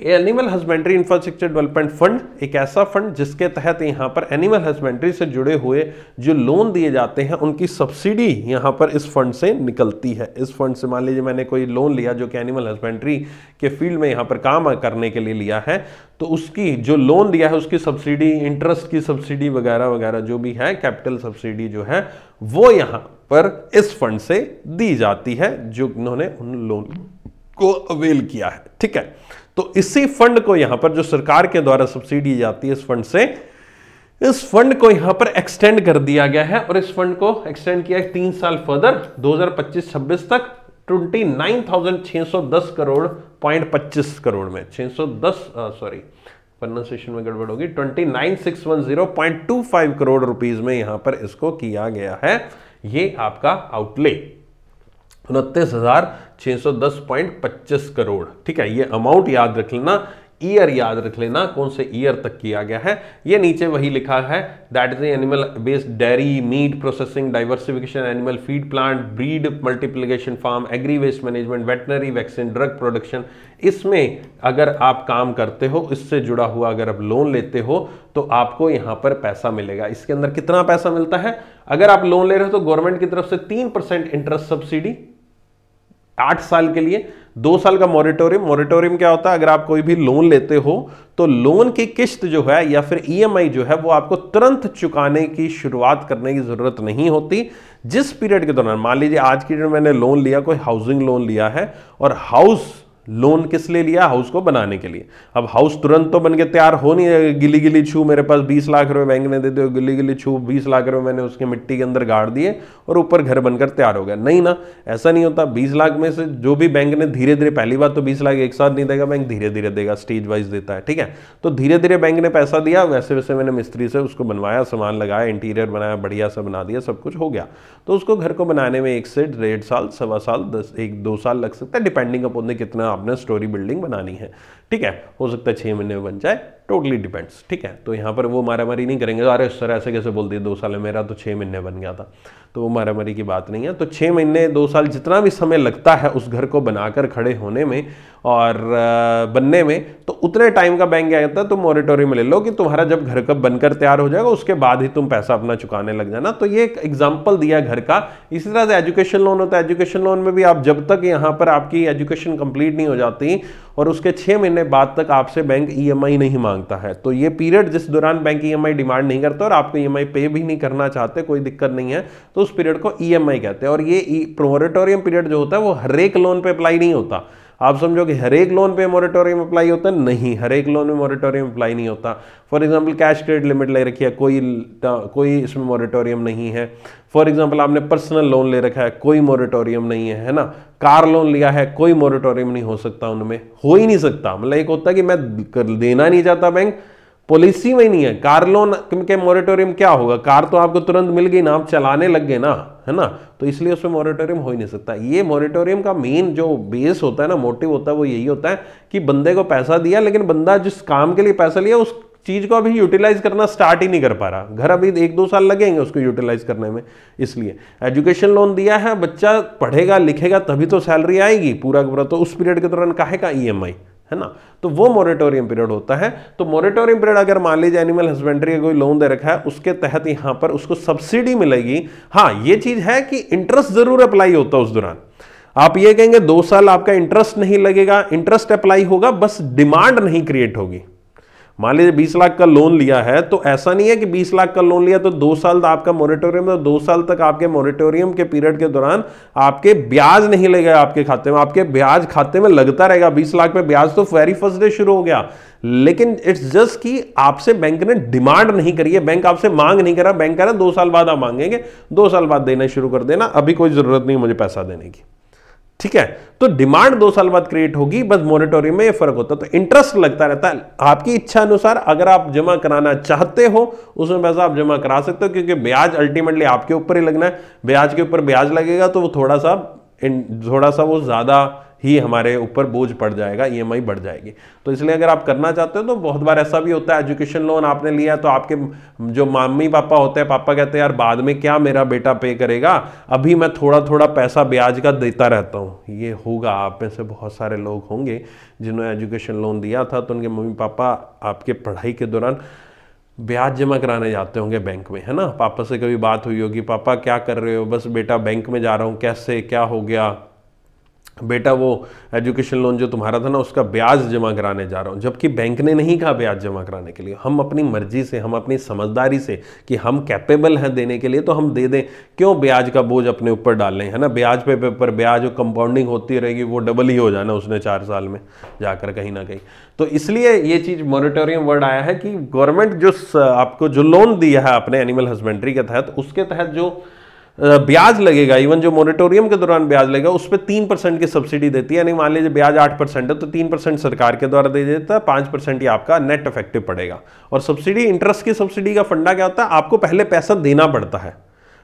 animal husbandry infrastructure development fund एक ऐसा फंड जिसके तहत यहाँ पर एनिमल हस्बेंड्री से जुड़े हुए जो लोन दिए जाते हैं उनकी सब्सिडी यहाँ पर इस फंड से निकलती है इस फंड से मान लीजिए मैंने कोई लोन लिया जो कि एनिमल हस्बेंड्री के फील्ड में यहाँ पर काम करने के लिए लिया है तो उसकी जो लोन दिया है उसकी सब्सिडी इंटरेस्ट की सब्सिडी वगैरह वगैरह जो भी है कैपिटल सब्सिडी जो है वो यहाँ पर इस फंड से दी जाती है जो उन्होंने उन लोन को अवेल किया है ठीक है तो इसी फंड को यहां पर जो सरकार के द्वारा सब्सिडी जाती है इस फंड से इस फंड को यहां पर एक्सटेंड कर दिया गया है और इस फंड को एक्सटेंड किया है तीन साल फर्दर 2025-26 तक 29,610 करोड़ पॉइंट पच्चीस करोड़ में 610 सॉरी प्रोनाउंसिएशन में गड़बड़ होगी 29,610.25 करोड़ रुपीस में यहां पर इसको किया गया है ये आपका आउटले उनतीस हजार 610.25 करोड़ ठीक है ये अमाउंट याद रख लेना ईयर याद रख लेना कौन से ईयर तक किया गया है ये नीचे वही लिखा है that is animal based dairy meat processing diversification animal feed plant breed multiplication farm agri waste management veterinary vaccine drug production इसमें अगर आप काम करते हो इससे जुड़ा हुआ अगर आप लोन लेते हो तो आपको यहाँ पर पैसा मिलेगा इसके अंदर कितना पैसा मिलता है अगर आप लोन ले रहे हो तो गवर्नमेंट की तरफ से तीन परसेंट इंटरेस्ट सब्सिडी आठ साल के लिए दो साल का मॉरिटोरियम मॉरिटोरियम क्या होता है अगर आप कोई भी लोन लेते हो तो लोन की किस्त जो है या फिर ईएमआई e जो है वो आपको तुरंत चुकाने की शुरुआत करने की ज़रूरत नहीं होती जिस पीरियड के दौरान मान लीजिए आज की डेट में मैंने लोन लिया कोई हाउसिंग लोन लिया है और हाउस लोन किस लिए लिया हाउस को बनाने के लिए अब हाउस तुरंत तो बन के तैयार हो नहीं है गिली गिली छू मेरे पास बीस लाख रुपए बैंक ने दे दो गिली गिली छू बीस लाख रुपए मैंने उसके मिट्टी के अंदर गाड़ दिए और ऊपर घर बनकर तैयार हो गया नहीं ना ऐसा नहीं होता बीस लाख में से जो भी बैंक ने धीरे धीरे पहली बार तो बीस लाख एक साथ नहीं देगा बैंक धीरे धीरे देगा स्टेज वाइज देता है ठीक है तो धीरे धीरे बैंक ने पैसा दिया वैसे वैसे मैंने मिस्त्री से उसको बनवाया सामान लगाया इंटीरियर बनाया बढ़िया सा बना दिया सब कुछ हो गया तो उसको घर को बनाने में एक से डेढ़ साल सवा साल दस एक दो साल लग सकता है डिपेंडिंग अपॉन कितना आपने स्टोरी बिल्डिंग बनानी है ठीक है हो सकता है छः महीने में बन जाए टोटली डिपेंड्स ठीक है तो यहाँ पर वो मारामारी नहीं करेंगे अरे सर ऐसे कैसे बोल दिए दो साल में मेरा तो छः महीने बन गया था तो वो मारामारी की बात नहीं है तो छः महीने दो साल जितना भी समय लगता है उस घर को बनाकर खड़े होने में और बनने में तो उतने टाइम का बैंक क्या कहता है तुम ऑडिटोरियम में ले लो कि तुम्हारा जब घर कब बनकर तैयार हो जाएगा उसके बाद ही तुम पैसा अपना चुकाने लग जाना तो ये एक एग्जाम्पल दिया घर का इसी तरह से एजुकेशन लोन होता है एजुकेशन लोन में भी आप जब तक यहाँ पर आपकी एजुकेशन कंप्लीट नहीं हो जाती और उसके छः महीने बाद तक आपसे बैंक ई e नहीं मांगता है तो ये पीरियड जिस दौरान बैंक ई डिमांड नहीं करता और आपको ई e पे भी नहीं करना चाहते कोई दिक्कत नहीं है तो उस पीरियड को ई e कहते हैं और ये प्रोमोरेटोरियम पीरियड जो होता है वो हरेक लोन पर अप्लाई नहीं होता आप समझो कि हर एक लोन पे मॉरिटोरियम अप्लाई होता है नहीं हर एक लोन में मॉरिटोरियम अप्लाई नहीं होता for example cash credit limit ले रखी है कोई कोई इसमें मॉरिटोरियम नहीं है फॉर एग्जाम्पल आपने पर्सनल लोन ले रखा है कोई मॉरिटोरियम नहीं है है ना कार लोन लिया है कोई मॉरिटोरियम नहीं हो सकता उनमें हो ही नहीं सकता मतलब एक होता है कि मैं देना नहीं चाहता बैंक पॉलिसी में नहीं है कार लोन के मॉरेटोरियम क्या होगा कार तो आपको तुरंत मिल गई ना आप चलाने लग गए ना है ना तो इसलिए उसमें मॉरेटोरियम हो ही नहीं सकता ये मॉरेटोरियम का मेन जो बेस होता है ना मोटिव होता है वो यही होता है कि बंदे को पैसा दिया लेकिन बंदा जिस काम के लिए पैसा लिया उस चीज को अभी यूटिलाइज करना स्टार्ट ही नहीं कर पा रहा घर अभी एक दो साल लगेंगे उसको यूटिलाइज करने में इसलिए एजुकेशन लोन दिया है बच्चा पढ़ेगा लिखेगा तभी तो सैलरी आएगी पूरा पूरा तो उस पीरियड के दौरान है का ई e है ना तो वो मोरेटोरियम पीरियड होता है तो मोरेटोरियम पीरियड अगर मान लीजिए एनिमल हस्बेंड्री का कोई लोन दे रखा है उसके तहत यहां पर उसको सब्सिडी मिलेगी हाँ ये चीज़ है कि इंटरेस्ट ज़रूर अप्लाई होता है उस दौरान आप ये कहेंगे दो साल आपका इंटरेस्ट नहीं लगेगा इंटरेस्ट अप्लाई होगा बस डिमांड नहीं क्रिएट होगी मान लीजिए बीस लाख का लोन लिया है तो ऐसा नहीं है कि बीस लाख का लोन लिया तो दो साल तो आपका मोरिटोरियम तो दो साल तक आपके मोरिटोरियम के पीरियड के दौरान आपके ब्याज नहीं गए आपके खाते में आपके ब्याज खाते में लगता रहेगा बीस लाख में ब्याज तो वेरी फर्स्ट डे शुरू हो गया लेकिन इट्स जस्ट कि आपसे बैंक ने डिमांड नहीं करी है बैंक आपसे मांग नहीं करा बैंक कह रहा दो साल बाद आप मांगेंगे दो साल बाद देना शुरू कर देना अभी कोई जरूरत नहीं मुझे पैसा देने की ठीक है तो डिमांड दो साल बाद क्रिएट होगी बस मोनिटोरियम में ये फर्क होता है तो इंटरेस्ट लगता रहता है आपकी इच्छा अनुसार अगर आप जमा कराना चाहते हो उसमें पैसा आप जमा करा सकते हो क्योंकि ब्याज अल्टीमेटली आपके ऊपर ही लगना है ब्याज के ऊपर ब्याज लगेगा तो वो थोड़ा सा थोड़ा सा वो ज़्यादा ही हमारे ऊपर बोझ पड़ जाएगा ई e बढ़ जाएगी तो इसलिए अगर आप करना चाहते हो तो बहुत बार ऐसा भी होता है एजुकेशन लोन आपने लिया तो आपके जो मामी पापा होते हैं पापा कहते हैं यार बाद में क्या मेरा बेटा पे करेगा अभी मैं थोड़ा थोड़ा पैसा ब्याज का देता रहता हूँ ये होगा आप में से बहुत सारे लोग होंगे जिन्होंने एजुकेशन लोन दिया था तो उनके मम्मी पापा आपके पढ़ाई के दौरान ब्याज जमा कराने जाते होंगे बैंक में है ना पापा से कभी बात हुई होगी पापा क्या कर रहे हो बस बेटा बैंक में जा रहा हूँ कैसे क्या हो गया बेटा वो एजुकेशन लोन जो तुम्हारा था ना उसका ब्याज जमा कराने जा रहा हूँ जबकि बैंक ने नहीं कहा ब्याज जमा कराने के लिए हम अपनी मर्जी से हम अपनी समझदारी से कि हम कैपेबल हैं देने के लिए तो हम दे दें क्यों ब्याज का बोझ अपने ऊपर डालें है ना ब्याज पे पेपर ब्याज और कंपाउंडिंग होती रहेगी वो डबल ही हो जाना उसने चार साल में जाकर कहीं ना कहीं तो इसलिए ये चीज़ मॉनिटोरियम वर्ड आया है कि गवर्नमेंट जो आपको जो लोन दिया है अपने एनिमल हस्बेंड्री के तहत उसके तहत जो ब्याज लगेगा इवन जो मोनिटोरियम के दौरान ब्याज लगेगा उस पर तीन परसेंट की सब्सिडी देती है यानी मान लीजिए ब्याज आठ परसेंट है तो तीन परसेंट सरकार के द्वारा दे देता है पाँच परसेंट ही आपका नेट इफेक्टिव पड़ेगा और सब्सिडी इंटरेस्ट की सब्सिडी का फंडा क्या होता है आपको पहले पैसा देना पड़ता है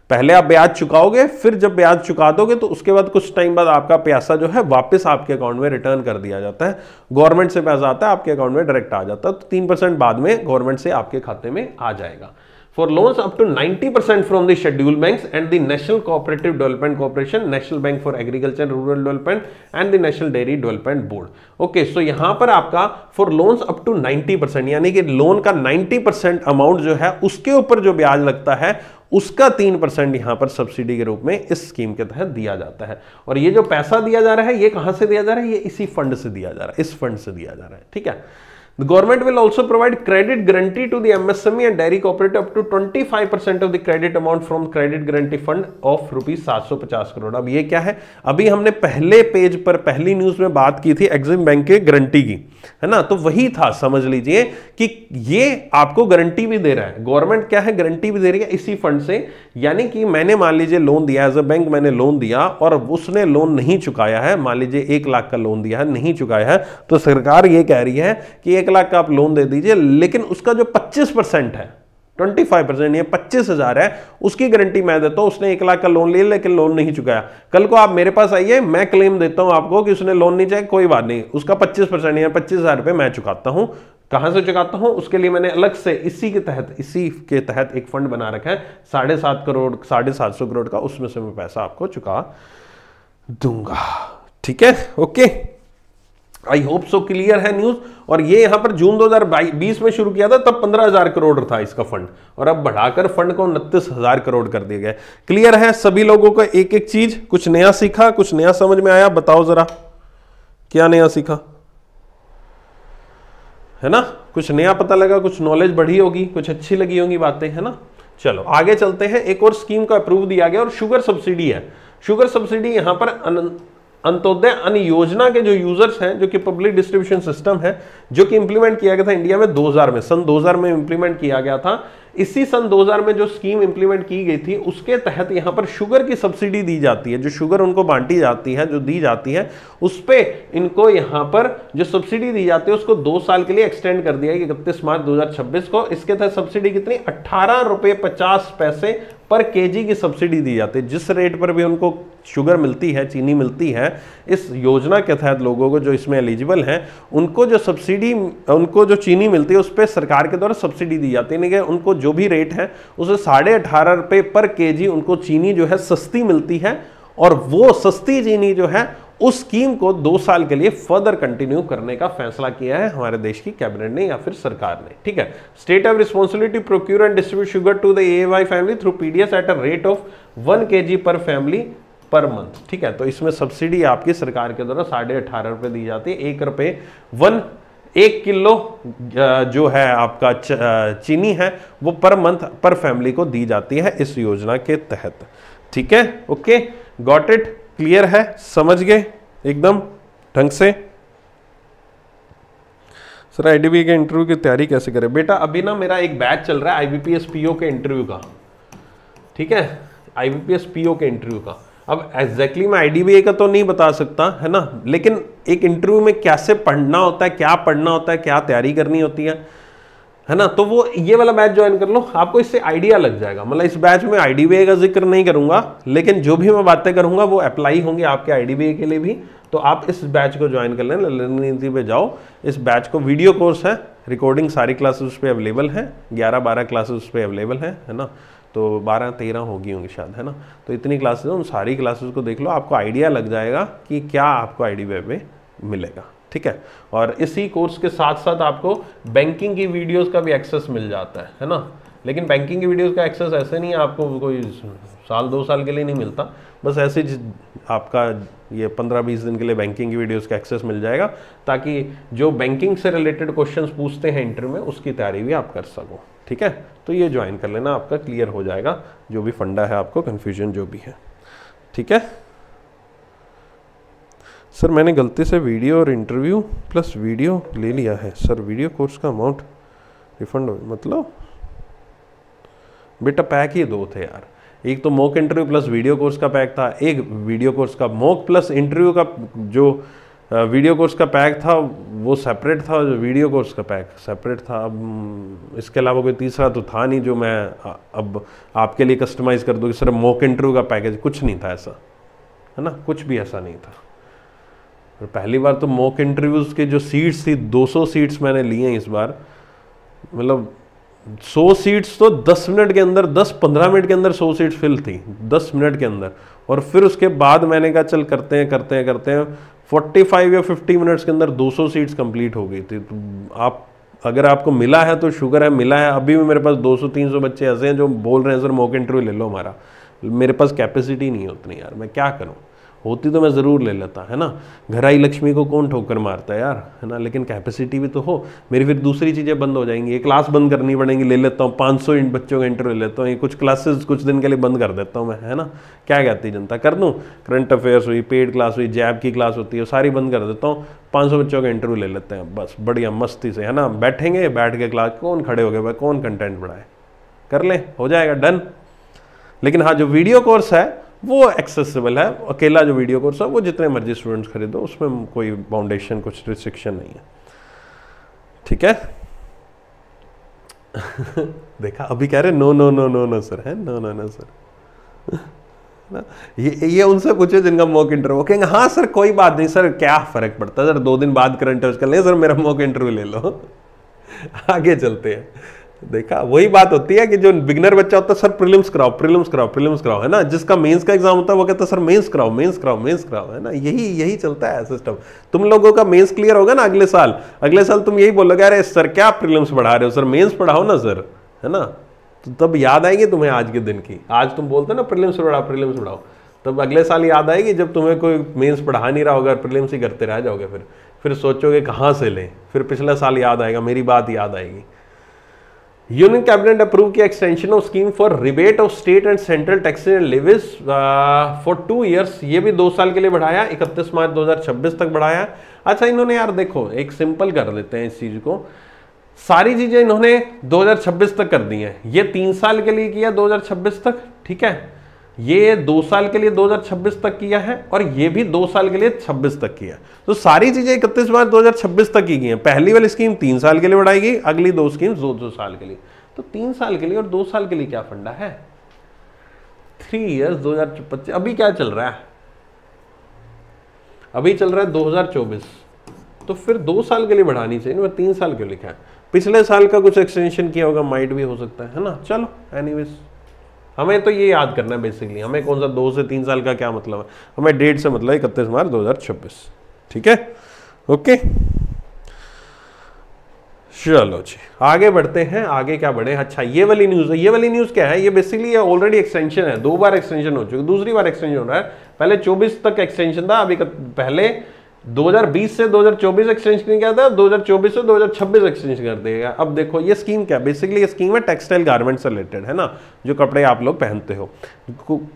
पहले आप ब्याज चुकाओगे फिर जब ब्याज चुका दोगे तो उसके बाद कुछ टाइम बाद आपका पैसा जो है वापस आपके अकाउंट में रिटर्न कर दिया जाता है गवर्नमेंट से पैसा आता है आपके अकाउंट में डायरेक्ट आ जाता है तो तीन परसेंट बाद में गवर्नमेंट से आपके खाते में आ जाएगा for loans up to 90% from the scheduled banks and the National Cooperative Development Corporation, National Bank for Agriculture and Rural Development and the National Dairy Development Board. Okay okay, so so यहां पर आपका for loans up to 90% यानी कि loan का 90% amount जो है उसके ऊपर जो ब्याज लगता है उसका तीन परसेंट यहां पर सब्सिडी के रूप में इस स्कीम के तहत दिया जाता है और ये जो पैसा दिया जा रहा है ये कहां से दिया जा रहा है ये इसी फंड से दिया जा रहा है इस फंड से दिया जा रहा है ठीक है The government will also provide credit guarantee to the MSME and dairy cooperative up to 25% of the credit amount from credit guarantee fund of rupees 750 crore. अब ये क्या है अभी हमने पहले पेज पर पहली न्यूज में बात की थी एग्जिम बैंक के गारंटी की है ना तो वही था समझ लीजिए कि ये आपको गारंटी भी दे रहा है गवर्नमेंट क्या है गारंटी भी दे रही है इसी फंड से यानी कि मैंने मान लीजिए लोन दिया एज अ बैंक मैंने लोन दिया और उसने लोन नहीं चुकाया है मान लीजिए एक लाख का लोन दिया है नहीं चुकाया है तो सरकार ये कह रही है कि एक लाख का आप लोन दे दीजिए लेकिन उसका जो पच्चीस परसेंट है ट्वेंटी फाइव परसेंट या पच्चीस हजार है उसकी गारंटी मैं देता हूं उसने एक लाख का लोन लिया लेकिन लोन नहीं चुकाया कल को आप मेरे पास आइए मैं क्लेम देता हूं आपको कि उसने लोन नहीं चाहिए कोई बात नहीं उसका पच्चीस परसेंट या पच्चीस हजार रुपये मैं चुकाता हूं कहां से चुकाता हूं उसके लिए मैंने अलग से इसी के तहत इसी के तहत एक फंड बना रखा है साढ़े सात करोड़ साढ़े सात सौ करोड़ का उसमें से मैं पैसा आपको चुका दूंगा ठीक है okay I hope so clear है न्यूज और ये यहां पर जून 2020 में शुरू किया था तब 15000 करोड़ था इसका फंड और अब बढ़ाकर फंड को उनतीस हजार करोड़ कर दिया गया क्लियर है सभी लोगों को एक एक चीज कुछ नया सीखा कुछ नया समझ में आया बताओ जरा क्या नया सीखा है ना कुछ नया पता लगा कुछ नॉलेज बढ़ी होगी कुछ अच्छी लगी होगी बातें है ना चलो आगे चलते हैं एक और स्कीम का अप्रूव दिया गया और शुगर सब्सिडी है शुगर सब्सिडी यहां पर अन... अंत्योदय अन्य योजना के जो यूजर्स हैं जो कि पब्लिक डिस्ट्रीब्यूशन सिस्टम है जो कि इंप्लीमेंट किया गया था इंडिया में 2000 में सन 2000 में इंप्लीमेंट किया गया था इसी सन 2000 में जो स्कीम इंप्लीमेंट की गई थी उसके तहत यहाँ पर शुगर की सब्सिडी दी जाती है जो शुगर उनको बांटी जाती है जो दी जाती है उस पर इनको यहां पर जो सब्सिडी दी जाती है उसको दो साल के लिए एक्सटेंड कर दिया है इकतीस मार्च दो को इसके तहत सब्सिडी कितनी अट्ठारह पचास पैसे पर के की सब्सिडी दी जाती है जिस रेट पर भी उनको शुगर मिलती है चीनी मिलती है इस योजना के तहत लोगों को जो इसमें एलिजिबल हैं उनको जो सब्सिडी उनको जो चीनी मिलती है उस पर सरकार के द्वारा सब्सिडी दी जाती है यानी कि उनको जो भी रेट है उसे साढ़े अठारह रुपये पर के जी उनको चीनी जो है सस्ती मिलती है और वो सस्ती चीनी जो है उस स्कीम को दो साल के लिए फर्दर कंटिन्यू करने का फैसला किया है हमारे देश की कैबिनेट ने या फिर सरकार ने ठीक है state of responsibility procure and distribute sugar to the A Y family through PDS at a rate of one K G पर फैमिली पर मंथ ठीक है तो इसमें सब्सिडी आपकी सरकार के द्वारा साढ़े अठारह रुपए दी जाती है एक रुपए वन एक किलो जो है आपका चीनी है वो पर मंथ पर फैमिली को दी जाती है इस योजना के तहत ठीक है ओके गॉट इट क्लियर है समझ गए एकदम ढंग से सर आई के इंटरव्यू की तैयारी कैसे करें बेटा अभी ना मेरा एक बैच चल रहा है आई पीओ के इंटरव्यू का ठीक है आई पीओ के इंटरव्यू का अब एग्जैक्टली exactly मैं आईडीबीए का तो नहीं बता सकता है ना लेकिन एक इंटरव्यू में कैसे पढ़ना होता है क्या पढ़ना होता है क्या तैयारी करनी होती है है ना तो वो ये वाला बैच ज्वाइन कर लो आपको इससे आइडिया लग जाएगा मतलब इस बैच में आई का जिक्र नहीं करूंगा लेकिन जो भी मैं बातें करूंगा वो अप्लाई होंगे आपके आई के लिए भी तो आप इस बैच को ज्वाइन कर लें लेनी पे जाओ इस बैच को वीडियो कोर्स है रिकॉर्डिंग सारी क्लासेस पे अवेलेबल है ग्यारह बारह क्लासेस पे अवेलेबल है है ना तो बारह तेरह होगी होंगी शायद है ना तो इतनी क्लासेज उन सारी क्लासेज को देख लो आपको आइडिया लग जाएगा कि क्या आपको आई डी वेब में मिलेगा ठीक है और इसी कोर्स के साथ साथ आपको बैंकिंग की वीडियोज़ का भी एक्सेस मिल जाता है है ना लेकिन बैंकिंग की वीडियोज़ का एक्सेस ऐसे नहीं है आपको कोई साल दो साल के लिए नहीं मिलता बस ऐसे आपका ये पंद्रह बीस दिन के लिए बैंकिंग की वीडियोस का एक्सेस मिल जाएगा ताकि जो बैंकिंग से रिलेटेड क्वेश्चंस पूछते हैं इंटरव्यू में उसकी तैयारी भी आप कर सको ठीक है तो ये ज्वाइन कर लेना आपका क्लियर हो जाएगा जो भी फंडा है आपको कन्फ्यूजन जो भी है ठीक है सर मैंने गलती से वीडियो और इंटरव्यू प्लस वीडियो ले लिया है सर वीडियो कोर्स का अमाउंट रिफंड मतलब बेटा पैक ही दो थे यार एक तो mock interview plus video course का पैक था एक वीडियो कोर्स का मॉक प्लस इंटरव्यू का जो वीडियो कोर्स का पैक था वो सेपरेट था जो वीडियो कोर्स का पैक सेपरेट था अब हम्म, इसके अलावा कोई तीसरा तो था नहीं जो मैं अब आपके लिए कस्टमाइज़ कर दूँ कि सिर्फ मोक इंटरव्यू का पैकेज कुछ नहीं था ऐसा है ना कुछ भी ऐसा नहीं था और पहली बार तो मॉक इंटरव्यूज़ के जो सीट्स थी 200 सीट्स मैंने ली हैं इस बार मतलब 100 सीट्स तो 10 मिनट के अंदर 10-15 मिनट के अंदर 100 सीट्स फिल थी 10 मिनट के अंदर और फिर उसके बाद मैंने कहा चल करते हैं करते हैं करते हैं 45 या 50 मिनट्स के अंदर 200 सीट्स कंप्लीट हो गई थी तो आप अगर आपको मिला है तो शुगर है मिला है अभी भी मेरे पास 200-300 बच्चे ऐसे हैं जो बोल रहे हैं सर मॉक इंटरव्यू ले लो हमारा मेरे पास कैपेसिटी नहीं है उतनी यार मैं क्या करूँ होती तो मैं ज़रूर ले लेता है ना घर आई लक्ष्मी को कौन ठोकर मारता है यार है ना लेकिन कैपेसिटी भी तो हो मेरी फिर दूसरी चीज़ें बंद हो जाएंगी ये क्लास बंद करनी पड़ेंगी ले लेता हूँ पाँच सौ बच्चों का इंटरव्यू लेता हूँ ये कुछ क्लासेस कुछ दिन के लिए बंद कर देता हूँ मैं है ना क्या कहती जनता कर दूँ करंट अफेयर्स हुई पेड क्लास हुई जैब की क्लास होती है सारी बंद कर देता हूँ पाँच सौ बच्चों का इंटरव्यू ले लेते हैं बस बढ़िया मस्ती से है ना बैठेंगे बैठ के क्लास कौन खड़े हो गए भाई कौन कंटेंट बढ़ाए कर लें हो जाएगा डन लेकिन हाँ जो वीडियो कोर्स है वो एक्सेसिबल है अकेला जो वीडियो कोर्स है वो जितने मर्जी स्टूडेंट्स खरीदो उसमें कोई बाउंडेशन कुछ रिस्ट्रिक्शन नहीं है ठीक है देखा अभी कह रहे no no no no no sir है नो नो नो सर ना ये ये उनसे पूछे जिनका मॉक इंटरव्यू कहेंगे हाँ सर कोई बात नहीं सर क्या फ़र्क पड़ता है सर दो दिन बाद करंट टच कर लें सर मेरा मॉक इंटरव्यू ले लो आगे चलते हैं देखा वही बात होती है कि जो बिगनर बच्चा होता है सर प्रीलिम्स कराओ प्रीलिम्स कराओ प्रीलिम्स कराओ है ना जिसका मेंस का एग्जाम होता है वो कहता है सर मेंस कराओ मेंस कराओ मेंस कराओ है ना यही यही चलता है सिस्टम तुम लोगों का मेंस क्लियर होगा ना अगले साल अगले साल तुम यही बोलोगे अरे सर क्या प्रीलिम्स पढ़ा रहे हो सर मेन्स पढ़ाओ ना सर है ना तो तब याद आएगी तुम्हें आज के दिन की आज तुम बोलते हो ना प्रीलिम्स पढ़ाओ प्रीलिम्स पढ़ाओ तब अगले साल याद आएगी जब तुम्हें कोई मेन्स पढ़ा नहीं रहा होगा प्रीलिम्स ही करते रह जाओगे फिर फिर सोचोगे कहाँ से लें फिर पिछला साल याद आएगा मेरी बात याद आएगी यूनियन कैबिनेट अप्रूव किया extension of scheme for rebate of state and central taxes and for two years ये भी दो साल के लिए बढ़ाया 31 मार्च 2026 तक बढ़ाया अच्छा इन्होंने यार देखो एक सिंपल कर देते हैं इस चीज़ को सारी चीज़ें इन्होंने 2026 तक कर दी हैं ये तीन साल के लिए किया 2026 तक ठीक है ये दो साल के लिए 2026 तक किया है और ये भी दो साल के लिए 26 तक किया तो सारी चीजें इकतीस मार्च 2026 तक की गई हैं पहली वाली स्कीम तीन साल के लिए बढ़ाई गई अगली दो स्कीम दो दो साल के लिए तो तीन साल के लिए और दो साल के लिए क्या फंडा है थ्री इयर्स दो अभी क्या चल रहा है अभी चल रहा है 2024 तो फिर दो साल के लिए बढ़ानी चाहिए मैं तीन साल के लिखा है पिछले साल का कुछ एक्सटेंशन किया होगा माइट भी हो सकता है ना चलो एनीवेज हमें तो ये याद करना है बेसिकली हमें कौन सा दो से तीन साल का क्या मतलब है हमें डेट से मतलब इकतीस मार्च दो हज़ार छब्बीस ठीक है ओके चलो जी आगे बढ़ते हैं आगे क्या बढ़े अच्छा ये वाली न्यूज़ है ये वाली न्यूज़ क्या है ये बेसिकली ये ऑलरेडी एक्सटेंशन है दो बार एक्सटेंशन हो चुकी दूसरी बार एक्सटेंशन हो रहा है पहले 24 तक एक्सटेंशन था अभी पहले 2020 से 2024 नहीं किया था 2024 से 2026 एक्सचेंज कर देगा अब देखो ये स्कीम क्या बेसिकली ये स्कीम है टेक्सटाइल गारमेंट से रिलेटेड है ना जो कपड़े आप लोग पहनते हो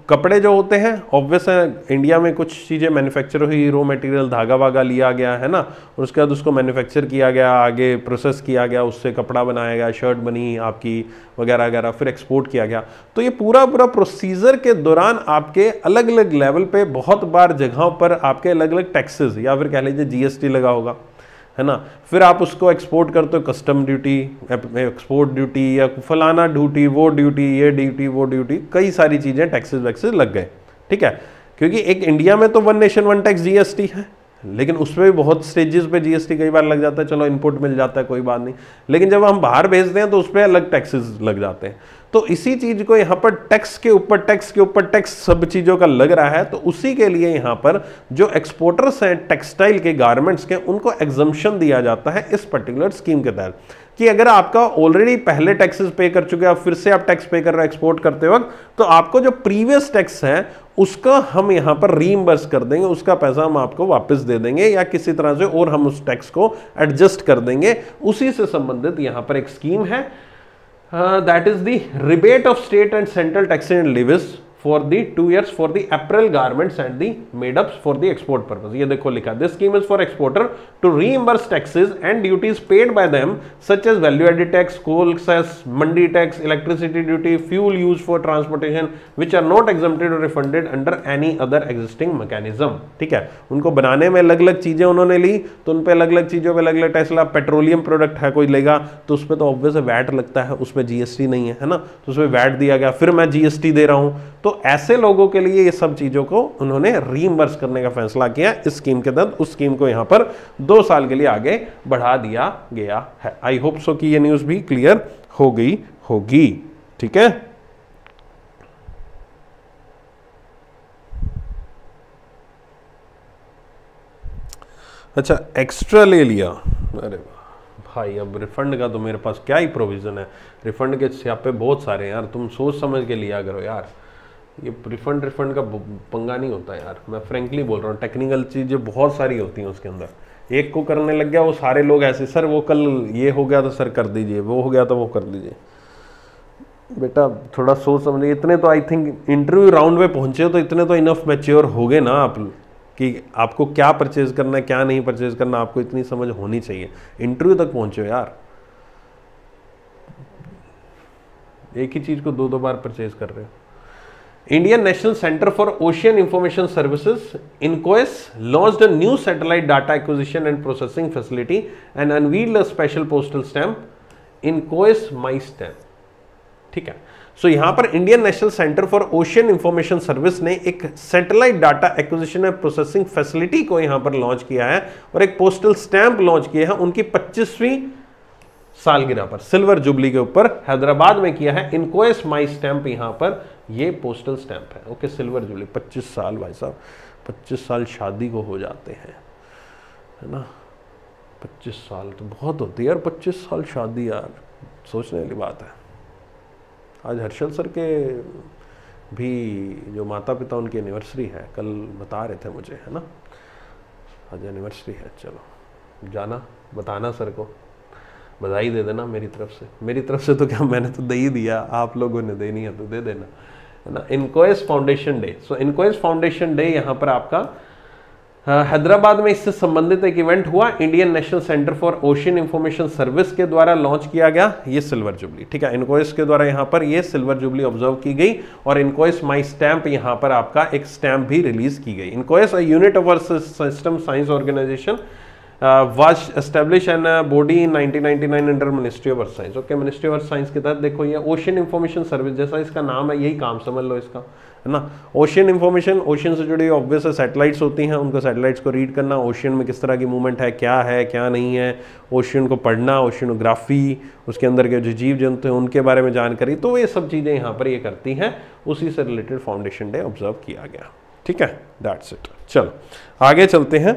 कपड़े जो होते हैं ऑब्वियस है इंडिया में कुछ चीज़ें मैन्युफैक्चर हुई रो मटेरियल धागा वागा लिया गया है ना और उसके बाद उसको मैन्युफैक्चर किया गया आगे प्रोसेस किया गया उससे कपड़ा बनाया गया शर्ट बनी आपकी वगैरह वगैरह फिर एक्सपोर्ट किया गया तो ये पूरा पूरा प्रोसीजर के दौरान आपके अलग अलग लेवल पर बहुत बार जगहों पर आपके अलग अलग टैक्सेज या फिर कह लीजिए जीएसटी लगा होगा है ना फिर आप उसको एक्सपोर्ट करते हो कस्टम ड्यूटी एक्सपोर्ट ड्यूटी या फलाना ड्यूटी वो ड्यूटी ये ड्यूटी वो ड्यूटी कई सारी चीज़ें टैक्सेस वैक्सेस लग गए ठीक है क्योंकि एक इंडिया में तो one nation one tax GST है लेकिन उसमें भी बहुत स्टेजेस पे जीएसटी कई बार लग जाता है चलो इनपुट मिल जाता है कोई बात नहीं लेकिन जब हम बाहर भेजते हैं तो उस पर अलग टैक्सेस लग जाते हैं तो इसी चीज को यहां पर टैक्स के ऊपर टैक्स के ऊपर टैक्स सब चीजों का लग रहा है तो उसी के लिए यहां पर जो एक्सपोर्टर्स हैं टेक्सटाइल के गारमेंट्स के उनको एग्जम्पन दिया जाता है इस पर्टिकुलर स्कीम के तहत कि अगर आपका ऑलरेडी पहले टैक्सेस पे कर चुके हैं फिर से आप टैक्स पे कर रहे हैं एक्सपोर्ट करते वक्त तो आपको जो प्रीवियस टैक्स है उसका हम यहाँ पर रीइम्बर्स कर देंगे उसका पैसा हम आपको वापस दे देंगे या किसी तरह से और हम उस टैक्स को एडजस्ट कर देंगे उसी से संबंधित यहाँ पर एक स्कीम है Uh, that is the rebate of state and central taxation levies for the two years for the apparel garments and the made ups for the export purpose ये देखो लिखा this scheme is for exporter to reimburse taxes and duties paid by them such as value added tax coal cess mandi tax electricity duty fuel use for transportation which are not exempted और refunded under any other existing mechanism ठीक है उनको बनाने में अलग अलग चीजें उन्होंने ली तो उन पर अलग अलग चीजों पर अलग अलग टैक्स लगा पेट्रोलियम प्रोडक्ट है कोई लेगा तो उसमें तो ऑब्वियस वैट लगता है उसमें जीएसटी नहीं है ना तो उसमें वैट दिया गया फिर मैं जीएसटी दे रहा हूँ तो ऐसे लोगों के लिए ये सब चीज़ों को उन्होंने रीइंबर्स करने का फैसला किया इस स्कीम के तहत उस स्कीम को यहां पर दो साल के लिए आगे बढ़ा दिया गया है आई होप सो कि ये न्यूज़ भी क्लियर हो गई होगी ठीक है अच्छा एक्स्ट्रा ले लिया अरे भाई अब रिफंड का तो मेरे पास क्या ही प्रोविज़न है रिफंड के स्यापे बहुत सारे हैं यार तुम सोच समझ के लिया करो यार ये रिफंड रिफंड का पंगा नहीं होता यार मैं फ्रेंकली बोल रहा हूँ टेक्निकल चीज़ें बहुत सारी होती हैं उसके अंदर एक को करने लग गया वो सारे लोग ऐसे सर वो कल ये हो गया तो सर कर दीजिए वो हो गया तो वो कर दीजिए बेटा थोड़ा सोच समझिए इतने तो आई थिंक इंटरव्यू राउंड में पहुंचे तो इतने तो इनफ मैच्योर हो गए ना आप कि आपको क्या परचेज करना है क्या नहीं परचेज करना आपको इतनी समझ होनी चाहिए इंटरव्यू तक पहुंचे यार एक ही चीज़ को दो दो बार परचेज कर रहे हो Indian national centre for ocean information services INCOIS launch the new satellite data acquisition and processing facility and unveil a special postal stamp INCOIS my stamp ठीक है सो so, यहां पर Indian national centre for ocean information service ने एक satellite data acquisition and processing facility को यहां पर launch किया है और एक पोस्टल स्टैंप लॉन्च किया है उनकी पच्चीसवीं सालगिरह पर सिल्वर जुबली के ऊपर हैदराबाद में किया है इनकोएस माई स्टैंप यहाँ पर ये पोस्टल स्टैंप है ओके सिल्वर जुबली 25 साल भाई साहब 25 साल शादी को हो जाते हैं है ना 25 साल तो बहुत होती है यार 25 साल शादी यार सोचने वाली बात है आज हर्षल सर के भी जो माता पिता उनकी एनिवर्सरी है कल बता रहे थे मुझे है ना आज एनिवर्सरी है चलो जाना बताना सर को बधाई दे देना मेरी तरफ से मेरी तरफ से तो क्या मैंने तो दे ही दिया आप लोगों ने देनी है तो दे देना है ना INCOIS foundation day so INCOIS foundation day यहाँ पर आपका हाँ, हैदराबाद में इससे संबंधित एक इवेंट हुआ Indian national centre for ocean information service के द्वारा लॉन्च किया गया ये सिल्वर जुबली ठीक है इनकोइस के द्वारा यहाँ पर ये सिल्वर जुबली ऑब्जर्व की गई और इनकोइस माई स्टैम्प यहाँ पर आपका एक स्टैम्प भी रिलीज की गई INCOIS unit of system science organisation was establish an body in 1999 under ministry of earth science okay ministry of earth science के तहत देखो ये ओशन इन्फॉर्मेशन सर्विस जैसा इसका नाम है यही काम समझ लो इसका है ना ओशियन इन्फॉर्मेशन ओशन से जुड़ी ऑब्वियस सैटेलाइट्स होती हैं उनको सैटेलाइट्स को रीड करना ओशियन में किस तरह की मूवमेंट है क्या है क्या नहीं है ओशियन को पढ़ना ओशियनोग्राफी उसके अंदर के जो जीव जंतु हैं उनके बारे में जानकारी तो ये सब चीज़ें यहाँ पर ये करती हैं उसी से रिलेटेड फाउंडेशन डे ऑब्जर्व किया गया ठीक है दैट्स इट चलो आगे चलते हैं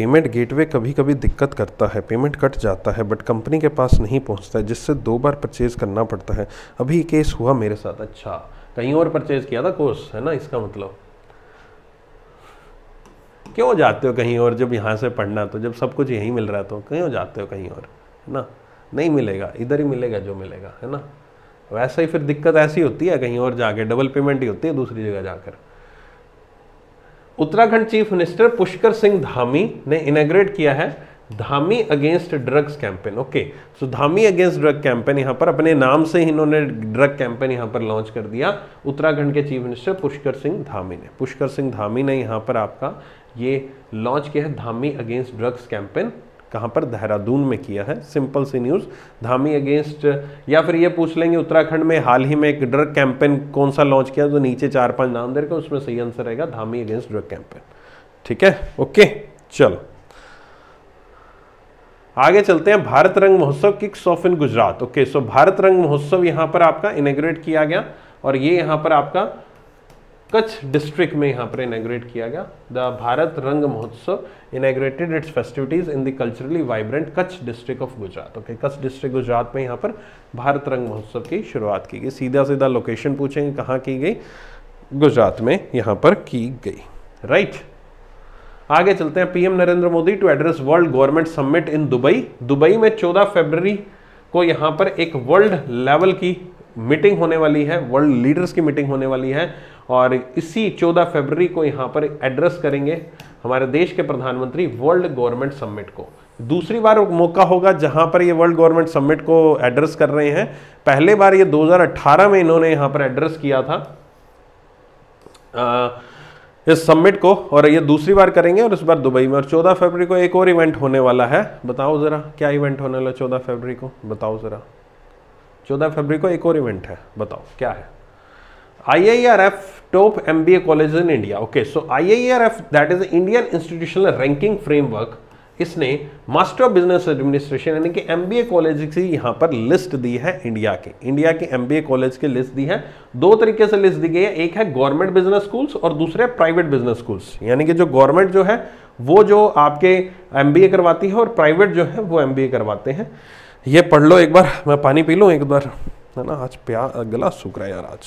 पेमेंट गेटवे कभी कभी दिक्कत करता है पेमेंट कट जाता है बट कंपनी के पास नहीं पहुंचता है जिससे दो बार परचेज़ करना पड़ता है अभी केस हुआ मेरे साथ अच्छा कहीं और परचेज़ किया था कोर्स है ना इसका मतलब क्यों जाते हो कहीं और जब यहाँ से पढ़ना तो जब सब कुछ यहीं मिल रहा तो क्यों जाते हो कहीं और है ना नहीं मिलेगा इधर ही मिलेगा जो मिलेगा है ना वैसे ही फिर दिक्कत ऐसी होती है कहीं और जाके डबल पेमेंट ही होती है दूसरी जगह जाकर उत्तराखंड चीफ मिनिस्टर पुष्कर सिंह धामी ने इनाग्रेट किया है Dhami against drugs campaign okay so Dhami against drug campaign यहां पर अपने नाम से ही इन्होंने ड्रग कैंपेन यहां पर लॉन्च कर दिया उत्तराखंड के चीफ मिनिस्टर पुष्कर सिंह धामी ने पुष्कर सिंह धामी ने यहां पर आपका ये लॉन्च किया है धामी अगेंस्ट ड्रग्स कैंपेन कहाँ पर देहरादून में किया है सिंपल सी न्यूज़ धामी अगेंस्ट या फिर ये पूछ लेंगे उत्तराखंड में हाल ही में एक ड्रग कैंपेन कौन सा लॉन्च किया तो नीचे चार पांच नाम दे रखा उसमें सही आंसर रहेगा धामी अगेंस्ट ड्रग कैंपेन ठीक है ओके चलो आगे चलते हैं Bharat Rang Mahotsav kicks off in Gujarat okay so Bharat Rang Mahotsav यहाँ पर आपका इनग्रेट किया गया और ये यहाँ पर आपका कच्छ डिस्ट्रिक्ट में यहाँ पर इनाग्रेट किया गया the Bharat Rang Mahotsav inaugurated its festivities in the culturally vibrant Kutch district of Gujarat okay Kutch district Gujarat में यहाँ पर भारत रंग महोत्सव की शुरुआत की गई सीधा सीधा लोकेशन पूछेंगे कहाँ की गई गुजरात में यहाँ पर की गई राइट right. आगे चलते हैं PM Narendra Modi to address world government summit in Dubai Dubai में 14 फरवरी को यहाँ पर एक वर्ल्ड लेवल की मीटिंग होने वाली है वर्ल्ड लीडर्स की मीटिंग होने वाली है और इसी 14 फरवरी को यहाँ पर एड्रेस करेंगे हमारे देश के प्रधानमंत्री वर्ल्ड गवर्नमेंट समिट को दूसरी बार मौका होगा जहाँ पर ये वर्ल्ड गवर्नमेंट समिट को एड्रेस कर रहे हैं पहले बार ये 2018 में इन्होंने यहाँ पर एड्रेस किया था आ, इस समिट को और ये दूसरी बार करेंगे और इस बार दुबई में और 14 फरवरी को एक और इवेंट होने वाला है बताओ ज़रा क्या इवेंट होने वाला चौदह 14 फरवरी को बताओ ज़रा चौदह फरवरी को एक और इवेंट है बताओ क्या है I I R F top M B A college in India okay so I I R F that is Indian institutional ranking framework इसने मास्टर ऑफ बिजनेस एडमिनिस्ट्रेशन यानी कि एम बी ए कॉलेज की यहाँ पर list दी है India के India के एम बी ए कॉलेज की लिस्ट दी है दो तरीके से लिस्ट दी गई है एक है गवर्नमेंट बिजनेस स्कूल्स और दूसरे प्राइवेट बिजनेस स्कूल्स यानी कि जो गवर्नमेंट जो है वो जो आपके एम बी ए करवाती है और प्राइवेट जो है वो एम बी ए करवाते हैं ये पढ़ लो एक बार मैं पानी पी लूँ एक बार है ना आज प्या गला सूख रहा है यार आज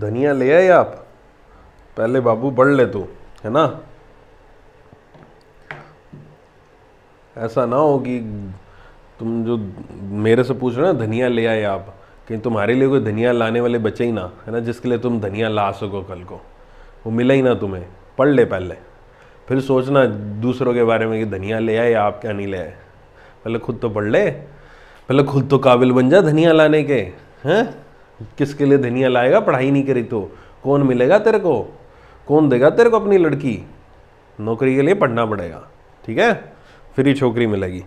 धनिया ले आए आप पहले बाबू पढ़ ले तू तो, है ना ऐसा ना हो कि तुम जो मेरे से पूछ रहे हो ना धनिया ले आए आप कहीं तुम्हारे लिए कोई धनिया लाने वाले बचे ही ना है ना जिसके लिए तुम धनिया ला सको कल को वो मिला ही ना तुम्हें पढ़ ले पहले फिर सोचना दूसरों के बारे में कि धनिया ले आए आप क्या नहीं ले आए पहले खुद तो पढ़ ले पहले खुद तो काबिल बन जा धनिया लाने के हैं किसके लिए धनिया लाएगा पढ़ाई नहीं करी तो कौन मिलेगा तेरे को कौन देगा तेरे को अपनी लड़की नौकरी के लिए पढ़ना पड़ेगा ठीक है फ्री छोकरी मिलेगी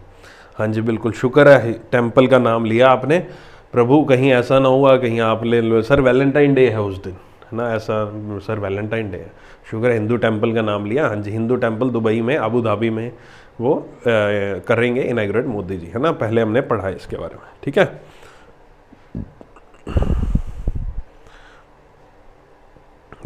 हाँ जी बिल्कुल शुक्र है टेम्पल का नाम लिया आपने प्रभु कहीं ऐसा ना हुआ कहीं आप ले लो सर वैलेंटाइन डे है उस दिन है ना ऐसा सर वैलेंटाइन डे है शुक्र है हिंदू टेम्पल का नाम लिया हाँ जी हिंदू टेम्पल दुबई में अबू धाबी में वो आ, करेंगे इनाग्रेट मोदी जी है ना पहले हमने पढ़ा इसके बारे में ठीक है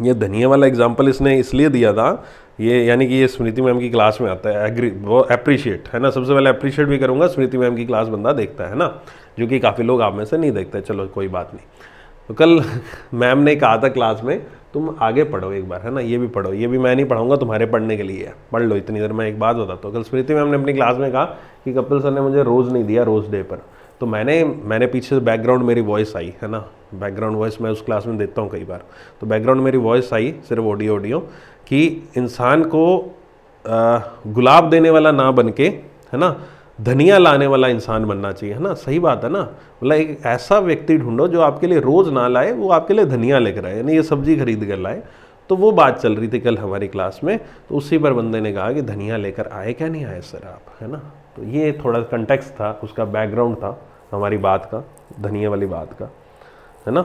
ये धनिया वाला एग्जाम्पल इसने इसलिए दिया था ये यानी कि ये स्मृति मैम की क्लास में आता है एग्री वो अप्रिशिएट है ना सबसे पहले अप्रिशिएट भी करूँगा स्मृति मैम की क्लास बंदा देखता है ना जो कि काफ़ी लोग आप में से नहीं देखते चलो कोई बात नहीं तो कल मैम ने कहा था क्लास में तुम आगे पढ़ो एक बार है ना ये भी पढ़ो ये भी मैं नहीं पढ़ाऊंगा तुम्हारे पढ़ने के लिए पढ़ लो इतनी देर मैं एक बात बताता हूँ कल स्मृति मैम ने अपनी क्लास में कहा कि कपिल सर ने मुझे रोज़ नहीं दिया रोज़ डे पर तो मैंने मैंने पीछे से बैकग्राउंड मेरी वॉइस आई है ना बैकग्राउंड वॉइस मैं उस क्लास में देता हूँ कई बार तो बैकग्राउंड मेरी वॉइस आई सिर्फ ऑडियो ऑडियो कि इंसान को गुलाब देने वाला ना बन के है ना धनिया लाने वाला इंसान बनना चाहिए है ना सही बात है ना मतलब एक ऐसा व्यक्ति ढूंढो जो आपके लिए रोज़ ना लाए वो आपके लिए धनिया लेकर आए यानी ये सब्जी खरीद कर लाए तो वो बात चल रही थी कल हमारी क्लास में तो उसी पर बंदे ने कहा कि धनिया लेकर आए क्या नहीं आए सर आप है ना तो ये थोड़ा कंटेक्स था उसका बैकग्राउंड था हमारी बात का धनिया वाली बात का है ना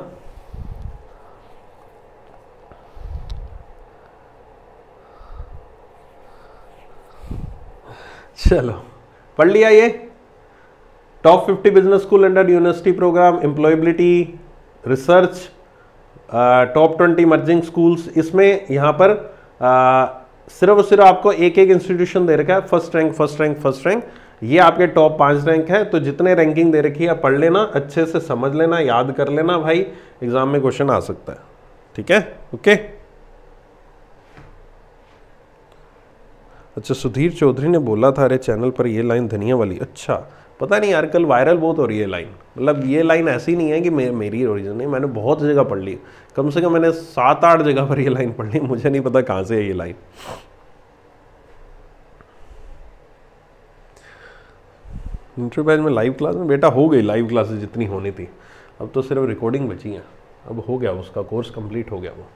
चलो पढ़ लिया ये top 50 business school under university programme employability research top 20 emerging schools इसमें यहां पर uh, सिर्फ और सिर्फ आपको एक एक इंस्टीट्यूशन दे रखा है first rank first rank first rank ये आपके टॉप पाँच रैंक है तो जितने रैंकिंग दे रखी है पढ़ लेना अच्छे से समझ लेना याद कर लेना भाई एग्जाम में क्वेश्चन आ सकता है ठीक है ओके अच्छा सुधीर चौधरी ने बोला था अरे चैनल पर ये लाइन धनिया वाली अच्छा पता नहीं यार कल वायरल बहुत हो रही है लाइन मतलब ये लाइन ऐसी नहीं है कि मे, मेरी ओरिजिन नहीं मैंने बहुत जगह पढ़ ली कम से कम मैंने सात आठ जगह पर ये लाइन पढ़ ली मुझे नहीं पता कहाँ से है ये लाइन इंटरव्यू बैच में लाइव क्लास में बेटा हो गई लाइव क्लासेस जितनी होनी थी अब तो सिर्फ रिकॉर्डिंग बची हैं अब हो गया उसका कोर्स कंप्लीट हो गया वो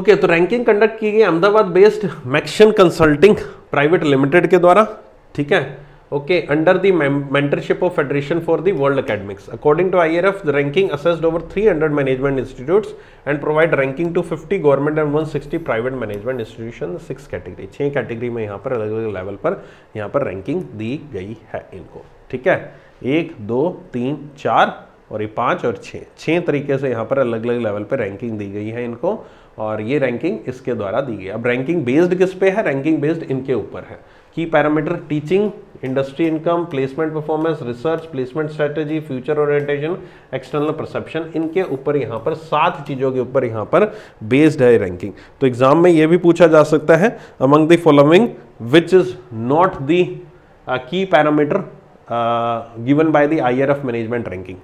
ओके तो रैंकिंग कंडक्ट की गई अहमदाबाद बेस्ड मैक्शन कंसल्टिंग प्राइवेट लिमिटेड के द्वारा ठीक है okay under the mentorship of federation for the world academics according to irf the ranking assessed over 300 management institutes and provide ranking to 50 government and 160 private management institution six category छह category में यहाँ पर अलग अलग level पर यहाँ पर ranking दी गई है इनको ठीक है एक दो तीन चार और ये पाँच और छः छः तरीके से यहाँ पर अलग अलग लेवल पर रैंकिंग दी गई है इनको और ये रैंकिंग इसके द्वारा दी गई अब रैंकिंग बेस्ड किस पे है रैंकिंग बेस्ड इनके ऊपर है की parameter teaching industry income placement performance research placement strategy future orientation external perception इनके ऊपर यहाँ पर सात चीज़ों के ऊपर यहाँ पर बेस्ड है रैंकिंग तो एग्जाम में ये भी पूछा जा सकता है among the following which is not the key parameter given by the I management ranking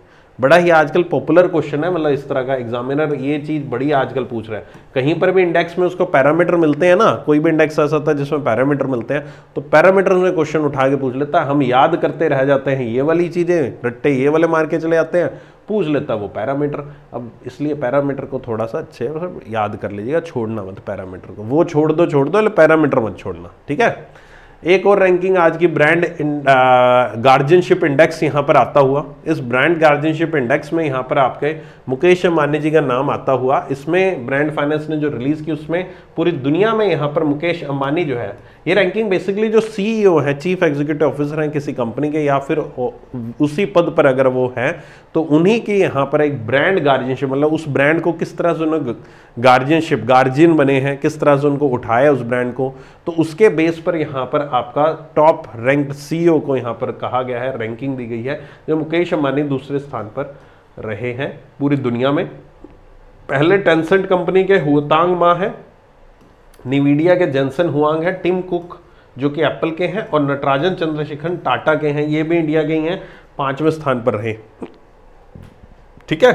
बड़ा ही आजकल पॉपुलर क्वेश्चन है मतलब इस तरह का एग्जामिनर ये चीज़ बड़ी आजकल पूछ रहे हैं कहीं पर भी इंडेक्स में उसको पैरामीटर मिलते हैं ना कोई भी इंडेक्स ऐसा था है जिसमें पैरामीटर मिलते हैं तो पैरामीटर में क्वेश्चन उठा के पूछ लेता हम याद करते रह जाते हैं ये वाली चीज़ें रट्टे ये वाले मार के चले जाते हैं पूछ लेता वो पैरामीटर अब इसलिए पैरामीटर को थोड़ा सा अच्छे याद कर लीजिएगा छोड़ना मत पैरामीटर को वो छोड़ दो छोड़ दो पैरामीटर मत छोड़ना ठीक है एक और रैंकिंग आज की ब्रांड गार्जियनशिप इंडेक्स यहाँ पर आता हुआ इस ब्रांड गार्जियनशिप इंडेक्स में यहाँ पर आपके मुकेश अंबानी जी का नाम आता हुआ इसमें ब्रांड फाइनेंस ने जो रिलीज़ की उसमें पूरी दुनिया में यहाँ पर मुकेश अंबानी जो है ये रैंकिंग बेसिकली जो सीईओ है चीफ एग्जीक्यूटिव ऑफिसर हैं किसी कंपनी के या फिर उसी पद पर अगर वो हैं तो उन्हीं की यहाँ पर एक ब्रांड गार्जियनशिप मतलब उस ब्रांड को किस तरह से उन्होंने गार्जियनशिप गार्जियन बने हैं किस तरह से उनको उठाया उस ब्रांड को तो उसके बेस पर यहाँ पर आपका टॉप रैंक सीईओ को यहाँ पर कहा गया है रैंकिंग दी गई है जो मुकेश अंबानी दूसरे स्थान पर रहे हैं पूरी दुनिया में पहले टेंसेंट कंपनी के हुतांग माँ है निविडिया के जेंसन हुआंग है टिम कुक जो कि एप्पल के हैं और नटराजन चंद्रशेखर टाटा के हैं ये भी इंडिया के ही हैं पांचवें स्थान पर रहे ठीक है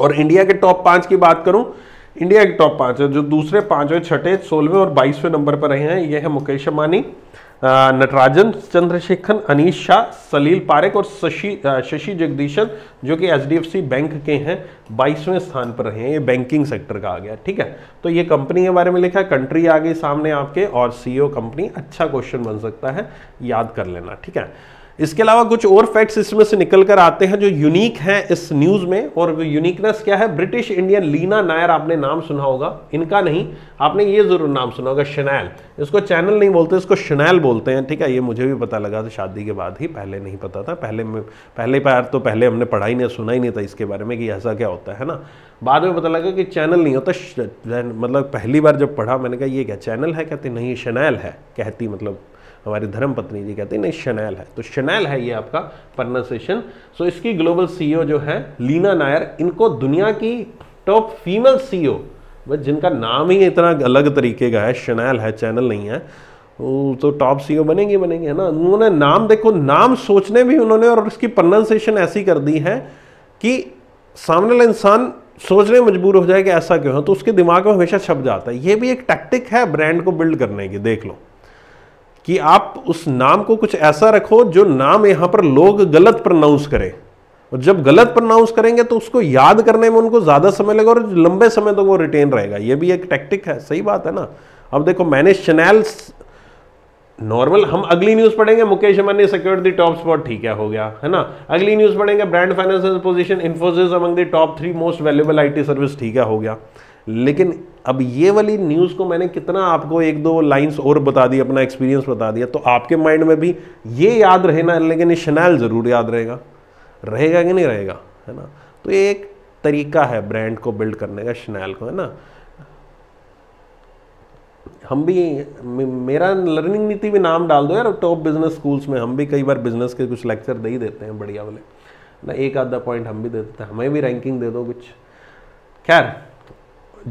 और इंडिया के टॉप पांच की बात करूं इंडिया के टॉप पांच जो दूसरे पांचवें छठे सोलहवें और बाईसवें नंबर पर रहे हैं ये है मुकेश अंबानी नटराजन चंद्रशेखर अनिश शाह सलील पारेख और शशि शशि जगदीशन जो कि एच बैंक के हैं बाईसवें स्थान पर रहे हैं ये बैंकिंग सेक्टर का आ गया ठीक है तो ये कंपनी के बारे में लिखा है कंट्री आ गई सामने आपके और सीईओ कंपनी अच्छा क्वेश्चन बन सकता है याद कर लेना ठीक है इसके अलावा कुछ और फैक्ट्स इसमें से निकल कर आते हैं जो यूनिक हैं इस न्यूज में और यूनिकनेस क्या है ब्रिटिश इंडियन लीना नायर आपने नाम सुना होगा इनका नहीं आपने ये जरूर नाम सुना होगा शनैल इसको चैनल नहीं बोलते इसको शनैल बोलते हैं ठीक है ये मुझे भी पता लगा था शादी के बाद ही पहले नहीं पता था पहले में पहले पैर तो पहले हमने पढ़ा ही नहीं सुना ही नहीं था इसके बारे में कि ऐसा क्या होता है ना बाद में पता लगा कि चैनल नहीं होता मतलब पहली बार जब पढ़ा मैंने कहा ये क्या चैनल है कहते नहीं शनैल है कहती मतलब हमारी धर्म पत्नी जी कहते हैं नहीं शनैल है तो शनैल है ये आपका प्रनाउंसिएशन सो इसकी ग्लोबल सीईओ e जो है लीना नायर इनको दुनिया की टॉप फीमेल सीईओ जिनका नाम ही इतना अलग तरीके का है शनैल है चैनल नहीं है तो टॉप सीईओ e बनेंगे बनेंगे है ना उन्होंने नाम देखो नाम सोचने भी उन्होंने और उसकी प्रोनाउंसिएशन ऐसी कर दी है कि सामने वाला इंसान सोचने मजबूर हो जाए कि ऐसा क्यों है तो उसके दिमाग में हमेशा छप जाता है ये भी एक टैक्टिक है ब्रांड को बिल्ड करने की देख लो कि आप उस नाम को कुछ ऐसा रखो जो नाम यहां पर लोग गलत प्रनाउंस करें और जब गलत प्रनाउंस करेंगे तो उसको याद करने में उनको ज़्यादा समय लगेगा और लंबे समय तक तो वो रिटेन रहेगा ये भी एक टैक्टिक है सही बात है ना अब देखो मैंने शनैल नॉर्मल हम अगली न्यूज़ पढ़ेंगे Mukesh Ambani secure the top spot ठीक है हो गया है ना अगली न्यूज़ पढ़ेंगे brand finance position Infosys among the top three most valuable IT service ठीक है हो गया लेकिन अब ये वाली न्यूज़ को मैंने कितना आपको एक दो लाइंस और बता दी अपना एक्सपीरियंस बता दिया तो आपके माइंड में भी ये याद रहे ना लेकिन ये शनैल ज़रूर याद रहेगा रहेगा कि नहीं रहेगा है ना तो ये एक तरीका है ब्रांड को बिल्ड करने का शनैल को है ना हम भी मेरा लर्निंग नीति भी नाम डाल दो यार टॉप बिजनेस स्कूल्स में हम भी कई बार बिजनेस के कुछ लेक्चर दे ही देते हैं बढ़िया वाले ना एक आधा पॉइंट हम भी दे देते हैं हमें भी रैंकिंग दे दो कुछ खैर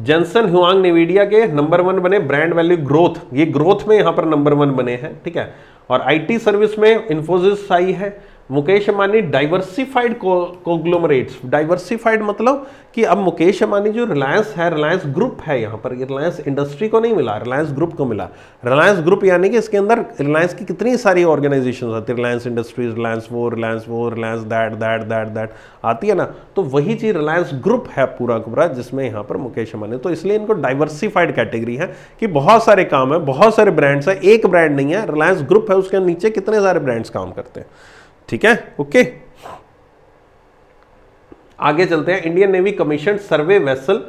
जनसन ह्यूआंग निविडिया के नंबर वन बने ब्रांड वैल्यू ग्रोथ ये ग्रोथ में यहाँ पर नंबर वन बने हैं ठीक है और आईटी सर्विस में इन्फोसिस आई है Mukesh Ambani diversified conglomerates diversified मतलब कि अब मुकेश अंबानी जो रिलायंस है रिलायंस ग्रुप है यहाँ पर रिलायंस इंडस्ट्री को नहीं मिला रिलायंस ग्रुप को मिला रिलायंस ग्रुप यानी कि इसके अंदर रिलायंस की कितनी सारी ऑर्गेनाइजेशन आती है रिलायंस इंडस्ट्रीज रिलायंस वो रिलायंस वो Reliance that that that that आती है ना तो वही चीज़ रिलायंस ग्रुप है पूरा पूरा जिसमें यहाँ पर मुकेश अंबानी तो इसलिए इनको डाइवर्सिफाइड कैटेगरी है कि बहुत सारे काम है बहुत सारे ब्रांड्स है एक ब्रांड नहीं है रिलायंस ग्रुप है उसके नीचे कितने सारे ब्रांड्स काम करते हैं ठीक है ओके आगे चलते हैं Indian navy commission survey vessel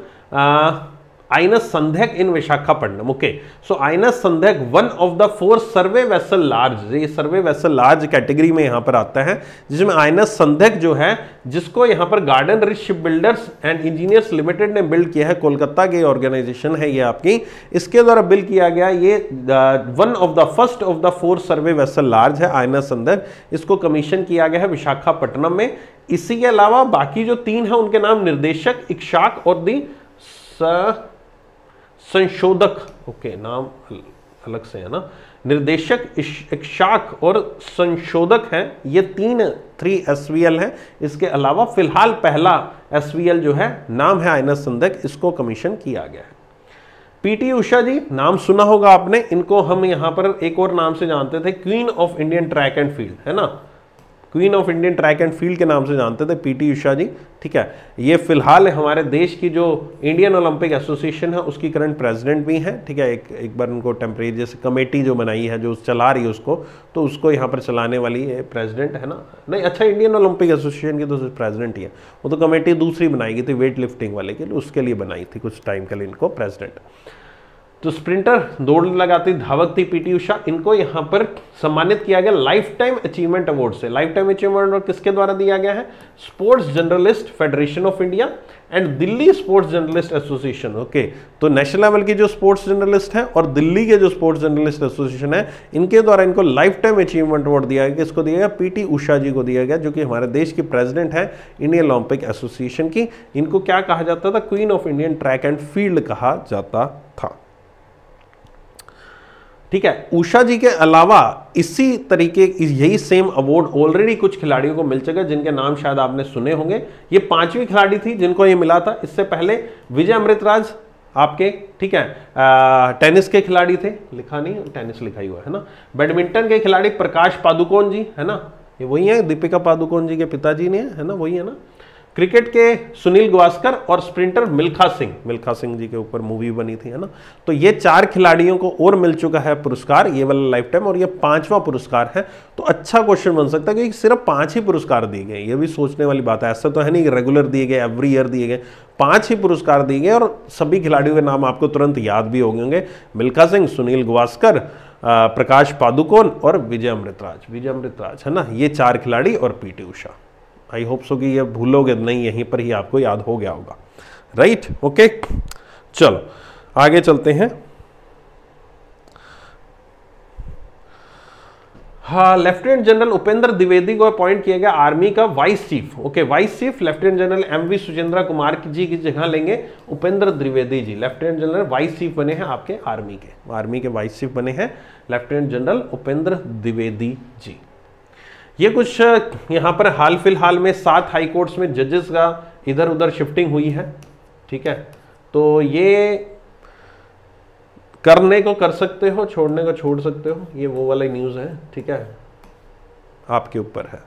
INS Sandhayak in Vishakhapatnam. Okay so INS Sandhayak one of the four survey vessel large ये सर्वे वेसल लार्ज कैटेगरी में यहां पर आता है जिसमें आइनस संध्यक जो है जिसको यहां पर Garden Reach Ship Builders and Engineers Limited ने बिल्ड किया है कोलकाता के ऑर्गेनाइजेशन है ये आपकी इसके द्वारा बिल किया गया ये one of the first of the four survey vessel large है आइनस संध्यक इसको कमीशन किया गया है विशाखापट्टनम में इसी के अलावा बाकी जो तीन है उनके नाम निर्देशक इक्शाक और दी संशोधक ओके नाम अलग से है ना निर्देशक इक्षाक और संशोधक है ये तीन थ्री एस है इसके अलावा फिलहाल पहला एस जो है नाम है आयना संदक इसको कमीशन किया गया है पीटी उषा जी नाम सुना होगा आपने इनको हम यहाँ पर एक और नाम से जानते थे queen of Indian track and field है ना queen of Indian track and field के नाम से जानते थे पीटी उषा जी ठीक है ये फिलहाल हमारे देश की जो इंडियन ओलंपिक एसोसिएशन है उसकी करंट प्रेसिडेंट भी हैं ठीक है एक एक बार उनको टेम्परेरी जैसे कमेटी जो बनाई है जो चला रही है उसको तो उसको यहाँ पर चलाने वाली प्रेसिडेंट है ना नहीं अच्छा इंडियन ओलंपिक एसोसिएशन की तो प्रेजिडेंट ही है वो तो कमेटी दूसरी बनाई गई थी वेट लिफ्टिंग वाले के लिए उसके लिए बनाई थी कुछ टाइम के लिए इनको प्रेजिडेंट तो स्प्रिंटर दौड़ लगाती धावक थी पीटी उषा इनको यहां पर सम्मानित किया गया लाइफ टाइम अचीवमेंट अवार्ड से लाइफ टाइम अचीवमेंट अवार्ड किसके द्वारा दिया गया है sports journalist federation of India and Delhi sports journalist association okay तो नेशनल लेवल की जो स्पोर्ट्स जर्नलिस्ट है और दिल्ली के जो स्पोर्ट्स जर्नलिस्ट एसोसिएशन है इनके द्वारा इनको लाइफ टाइम अचीवमेंट अवार्ड दिया गया इसको दिया गया पीटी उषा जी को दिया गया जो कि हमारे देश की प्रेसिडेंट है इंडियन ओलंपिक एसोसिएशन की इनको क्या कहा जाता था queen of Indian track and field कहा जाता ठीक है उषा जी के अलावा इसी तरीके यही सेम अवार्ड ऑलरेडी कुछ खिलाड़ियों को मिल चुका जिनके नाम शायद आपने सुने होंगे ये पांचवी खिलाड़ी थी जिनको ये मिला था इससे पहले विजय अमृतराज आपके ठीक है आ, टेनिस के खिलाड़ी थे लिखा नहीं टेनिस लिखा ही हुआ है ना बैडमिंटन के खिलाड़ी प्रकाश पादुकोण जी है ना ये वही है दीपिका पादुकोण जी के पिताजी ने है ना वही है ना क्रिकेट के सुनील गवास्कर और स्प्रिंटर मिल्खा सिंह मिल्खा सिंह जी के ऊपर मूवी बनी थी है ना तो ये चार खिलाड़ियों को और मिल चुका है पुरस्कार ये वाला लाइफ टाइम और ये पांचवा पुरस्कार है तो अच्छा क्वेश्चन बन सकता है क्योंकि सिर्फ पांच ही पुरस्कार दिए गए ये भी सोचने वाली बात है ऐसा तो है नहीं रेगुलर दिए गए एवरी ईयर दिए गए पांच ही पुरस्कार दिए गए और सभी खिलाड़ियों के नाम आपको तुरंत याद भी हो होंगे मिल्खा सिंह सुनील गवास्कर प्रकाश पादुकोण और विजय अमृतराज विजय अमृतराज है ना ये चार खिलाड़ी और P T Usha I hope so कि ये भूलोगे नहीं यहीं पर ही आपको याद हो गया होगा राइट ओके चलो आगे चलते हैं हाँ लेफ्टिनेंट जनरल उपेंद्र द्विवेदी को अपॉइंट किया गया आर्मी का vice chief okay vice chief lieutenant general M V Suchindra Kumar ji की जगह लेंगे Upendra Dwivedi ji lieutenant general vice chief बने हैं आपके आर्मी के आर्मी के वाइस चीफ बने हैं लेफ्टिनेंट जनरल उपेंद्र द्विवेदी जी ये कुछ यहाँ पर हाल फिलहाल में सात हाई कोर्ट्स में जजेस का इधर उधर शिफ्टिंग हुई है ठीक है तो ये करने को कर सकते हो छोड़ने को छोड़ सकते हो ये वो वाला न्यूज़ है ठीक है आपके ऊपर है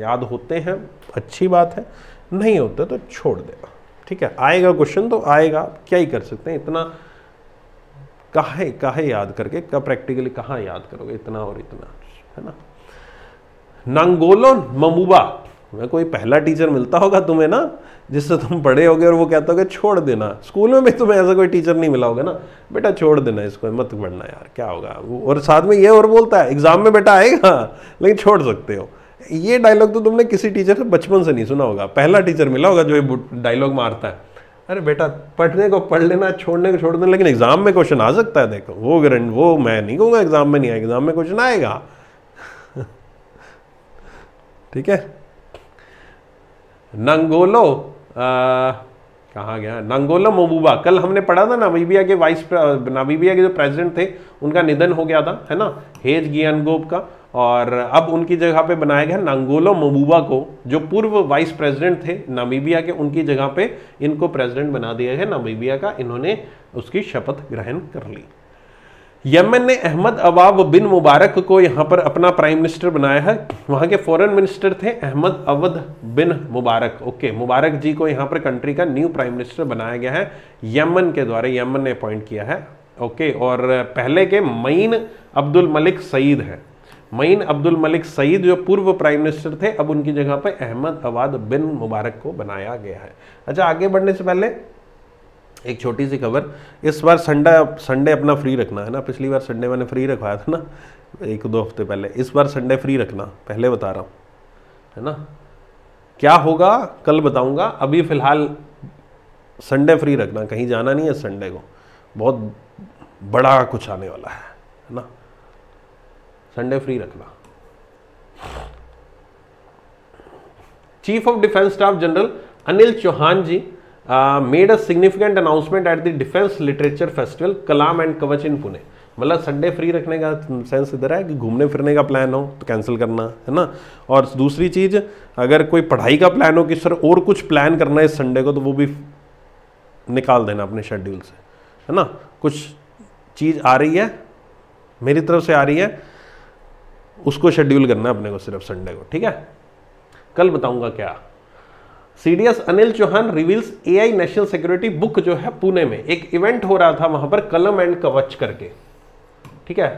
याद होते हैं अच्छी बात है नहीं होते तो छोड़ देना ठीक है आएगा क्वेश्चन तो आएगा क्या ही कर सकते हैं इतना कहा है याद करके कब प्रैक्टिकली कहाँ याद करोगे इतना और इतना है ना नांगोलो ममूबा मैं कोई पहला टीचर मिलता होगा तुम्हें ना जिससे तुम बड़े होगे और वो कहता होगा छोड़ देना स्कूल में भी तुम्हें ऐसा कोई टीचर नहीं मिला होगा ना बेटा छोड़ देना इसको मत पढ़ना यार क्या होगा और साथ में ये और बोलता है एग्ज़ाम में बेटा आएगा लेकिन छोड़ सकते हो ये डायलॉग तो तुमने किसी टीचर से बचपन से नहीं सुना होगा पहला टीचर मिला होगा जो ये डायलॉग मारता है अरे बेटा पढ़ने को पढ़ लेना छोड़ने को छोड़ देना लेकिन एग्ज़ाम में क्वेश्चन आ सकता है देखो वो ग्रंट वो मैं नहीं कहूँगा एग्ज़ाम में नहीं आएगा एग्ज़ाम में क्वेश्चन आएगा ठीक है नंगोलो कहा गया नंगोलो मोबूबा कल हमने पढ़ा था नामीबिया के वाइस नामीबिया के जो प्रेसिडेंट थे उनका निधन हो गया था है ना हेज गियानगोब का और अब उनकी जगह पे बनाया गया नांगोलो मोबूबा को जो पूर्व वाइस प्रेसिडेंट थे नामीबिया के उनकी जगह पे इनको प्रेसिडेंट बना दिया है नामीबिया का इन्होंने उसकी शपथ ग्रहण कर ली यमन ने अहमद अवाब बिन मुबारक को यहाँ पर अपना प्राइम मिनिस्टर बनाया है वहाँ के फॉरेन मिनिस्टर थे Ahmed Awad bin Mubarak okay Mubarak ji को यहाँ पर कंट्री का न्यू प्राइम मिनिस्टर बनाया गया है यमन के द्वारा यमन ने अपॉइंट किया है ओके और पहले के मईन अब्दुल मलिक सईद हैं मईन अब्दुल मलिक सईद जो पूर्व प्राइम मिनिस्टर थे अब उनकी जगह पर अहमद अवाद बिन मुबारक को बनाया गया है अच्छा आगे बढ़ने से पहले एक छोटी सी खबर इस बार संडे संडे अपना फ्री रखना है ना पिछली बार संडे मैंने फ्री रखवाया था ना एक दो हफ्ते पहले इस बार संडे फ्री रखना पहले बता रहा हूँ है ना क्या होगा कल बताऊँगा अभी फ़िलहाल संडे फ्री रखना कहीं जाना नहीं है संडे को बहुत बड़ा कुछ आने वाला है है ना संडे फ्री रखना chief of defence staff general Anil Chauhan ji made a significant announcement at the defence literature festival Kalam and Kavach in Pune मतलब संडे फ्री रखने का सेंस इधर है कि घूमने फिरने का प्लान हो तो कैंसिल करना है ना और दूसरी चीज़ अगर कोई पढ़ाई का प्लान हो कि सर और कुछ प्लान करना है इस संडे को तो वो भी निकाल देना अपने शेड्यूल से है ना कुछ चीज़ आ रही है मेरी तरफ से आ रही है उसको शेड्यूल करना है अपने को सिर्फ संडे को ठीक है कल बताऊंगा क्या CDS Anil Chauhan reveals AI national security book जो है पुणे में एक इवेंट हो रहा था वहां पर कलम एंड कवच करके ठीक है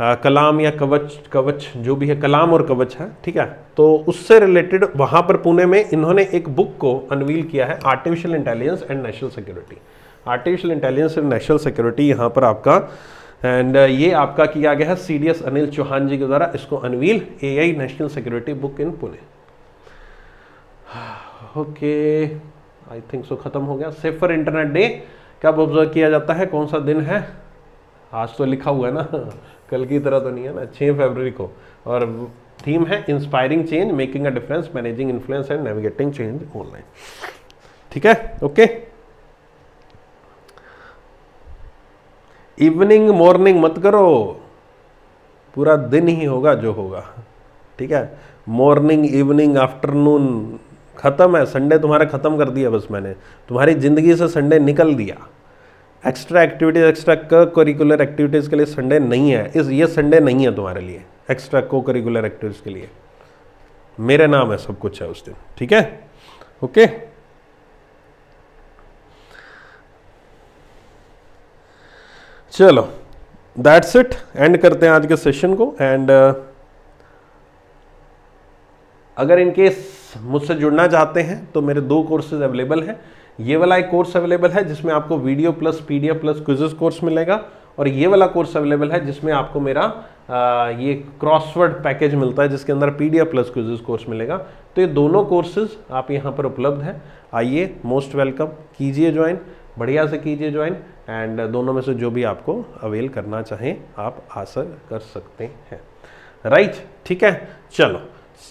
आ, कलाम या कवच कवच जो भी है कलाम और कवच है ठीक है तो उससे रिलेटेड वहां पर पुणे में इन्होंने एक बुक को अनवील किया है artificial intelligence and national security artificial intelligence and national security यहाँ पर आपका एंड ये आपका किया गया है सी अनिल चौहान जी के द्वारा इसको unveil a national security book in Pune okay I think so ख़त्म हो गया सेफर इंटरनेट डे कब ऑब्जर्व किया जाता है कौन सा दिन है आज तो लिखा हुआ है ना कल की तरह तो नहीं है ना छः फरवरी को और थीम है inspiring change making a difference managing influence and navigating change online ठीक है ओके इवनिंग मॉर्निंग मत करो पूरा दिन ही होगा जो होगा ठीक है मॉर्निंग इवनिंग आफ्टरनून ख़त्म है संडे तुम्हारा ख़त्म कर दिया बस मैंने तुम्हारी ज़िंदगी से संडे निकल दिया एक्स्ट्रा एक्टिविटीज़ एक्स्ट्रा को करिकुलर एक्टिविटीज़ के लिए संडे नहीं है इस ये संडे नहीं है तुम्हारे लिए एक्स्ट्रा को करिकुलर एक्टिविटीज़ के लिए मेरे नाम है सब कुछ है उस दिन ठीक है ओके चलो दैट्स इट एंड करते हैं आज के सेशन को एंड uh, अगर इनकेस मुझसे जुड़ना चाहते हैं तो मेरे दो कोर्सेज अवेलेबल हैं ये वाला एक कोर्स अवेलेबल है जिसमें आपको video plus PDF plus quizzes course मिलेगा और ये वाला कोर्स अवेलेबल है जिसमें आपको मेरा आ, ये क्रॉसवर्ड पैकेज मिलता है जिसके अंदर पीडीएफ प्लस क्विजेस कोर्स मिलेगा तो ये दोनों कोर्सेज आप यहाँ पर उपलब्ध हैं आइए मोस्ट वेलकम कीजिए ज्वाइन बढ़िया से कीजिए ज्वाइन एंड दोनों में से जो भी आपको अवेल करना चाहें आप आसर कर सकते हैं राइट right, ठीक है चलो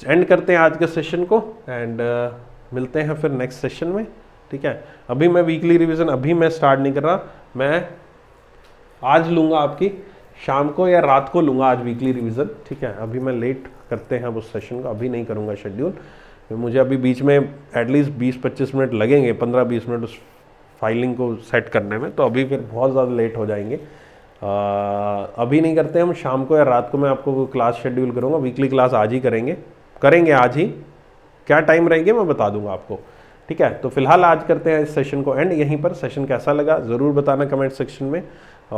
एंड करते हैं आज के सेशन को एंड uh, मिलते हैं फिर नेक्स्ट सेशन में ठीक है अभी मैं वीकली रिवीजन अभी मैं स्टार्ट नहीं कर रहा मैं आज लूँगा आपकी शाम को या रात को लूँगा आज वीकली रिवीजन ठीक है अभी मैं लेट करते हैं अब उस सेशन को अभी नहीं करूँगा शेड्यूल मुझे अभी बीच में एटलीस्ट बीस पच्चीस मिनट लगेंगे पंद्रह बीस मिनट उस फाइलिंग को सेट करने में तो अभी फिर बहुत ज़्यादा लेट हो जाएंगे आ, अभी नहीं करते हम शाम को या रात को मैं आपको क्लास शेड्यूल करूँगा वीकली क्लास आज ही करेंगे करेंगे आज ही क्या टाइम रहेंगे मैं बता दूंगा आपको ठीक है तो फिलहाल आज करते हैं इस सेशन को एंड यहीं पर सेशन कैसा लगा ज़रूर बताना कमेंट सेक्शन में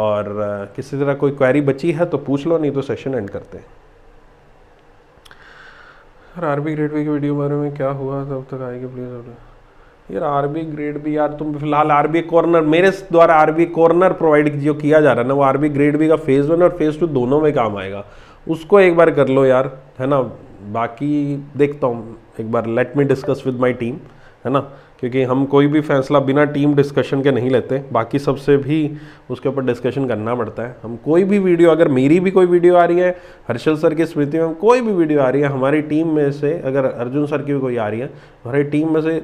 और किसी तरह कोई क्वेरी बची है तो पूछ लो नहीं तो सेशन एंड करते हैं यार आर बी ग्रेड बी की वीडियो बारे में क्या हुआ तब तक आएगी प्लीज़ और यार आर बी ग्रेड बी यार तुम फिलहाल आर बी कॉर्नर मेरे द्वारा आर बी कॉर्नर प्रोवाइड जो किया जा रहा है ना वो आर बी ग्रेड बी का फेज़ वन और फेज़ टू दोनों में काम आएगा उसको एक बार कर लो यार है ना बाकी देखता हूँ एक बार let me discuss with my team है ना क्योंकि हम कोई भी फैसला बिना टीम डिस्कशन के नहीं लेते बाकी सबसे भी उसके ऊपर डिस्कशन करना पड़ता है हम कोई भी वीडियो अगर मेरी भी कोई वीडियो आ रही है हर्षल सर की स्मृति में कोई भी वीडियो आ रही है हमारी टीम में से अगर अर्जुन सर की भी कोई आ रही है हमारी टीम में से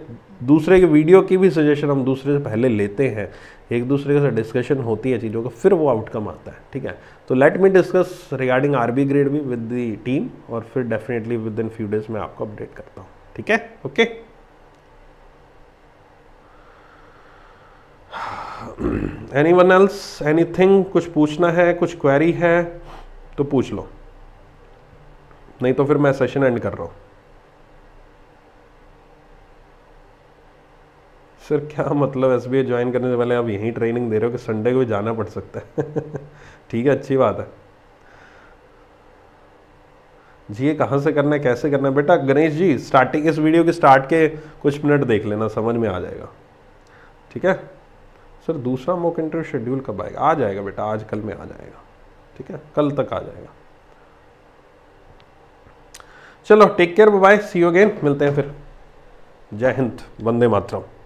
दूसरे की वीडियो की भी सजेशन हम दूसरे से पहले लेते हैं एक दूसरे के साथ डिस्कशन होती है चीज़ों का फिर वो आउटकम आता है ठीक है so let me discuss regarding RB grade भी विद द टीम और फिर definitely with in few days में आपको अपडेट करता हूँ ठीक है okay anyone else anything कुछ पूछना है कुछ क्वेरी है तो पूछ लो नहीं तो फिर मैं सेशन एंड कर रहा हूँ सर क्या मतलब एस बी ज्वाइन करने से पहले आप यहीं ट्रेनिंग दे रहे हो कि संडे को भी जाना पड़ सकता है ठीक है अच्छी बात है जी ये कहाँ से करना है कैसे करना है बेटा गणेश जी स्टार्टिंग इस वीडियो के स्टार्ट के कुछ मिनट देख लेना समझ में आ जाएगा ठीक है सर दूसरा मॉक इंटरव्यू शेड्यूल कब आएगा आ जाएगा बेटा आज कल में आ जाएगा ठीक है कल तक आ जाएगा चलो take care bye see you again मिलते हैं फिर जय हिंद वंदे मातरम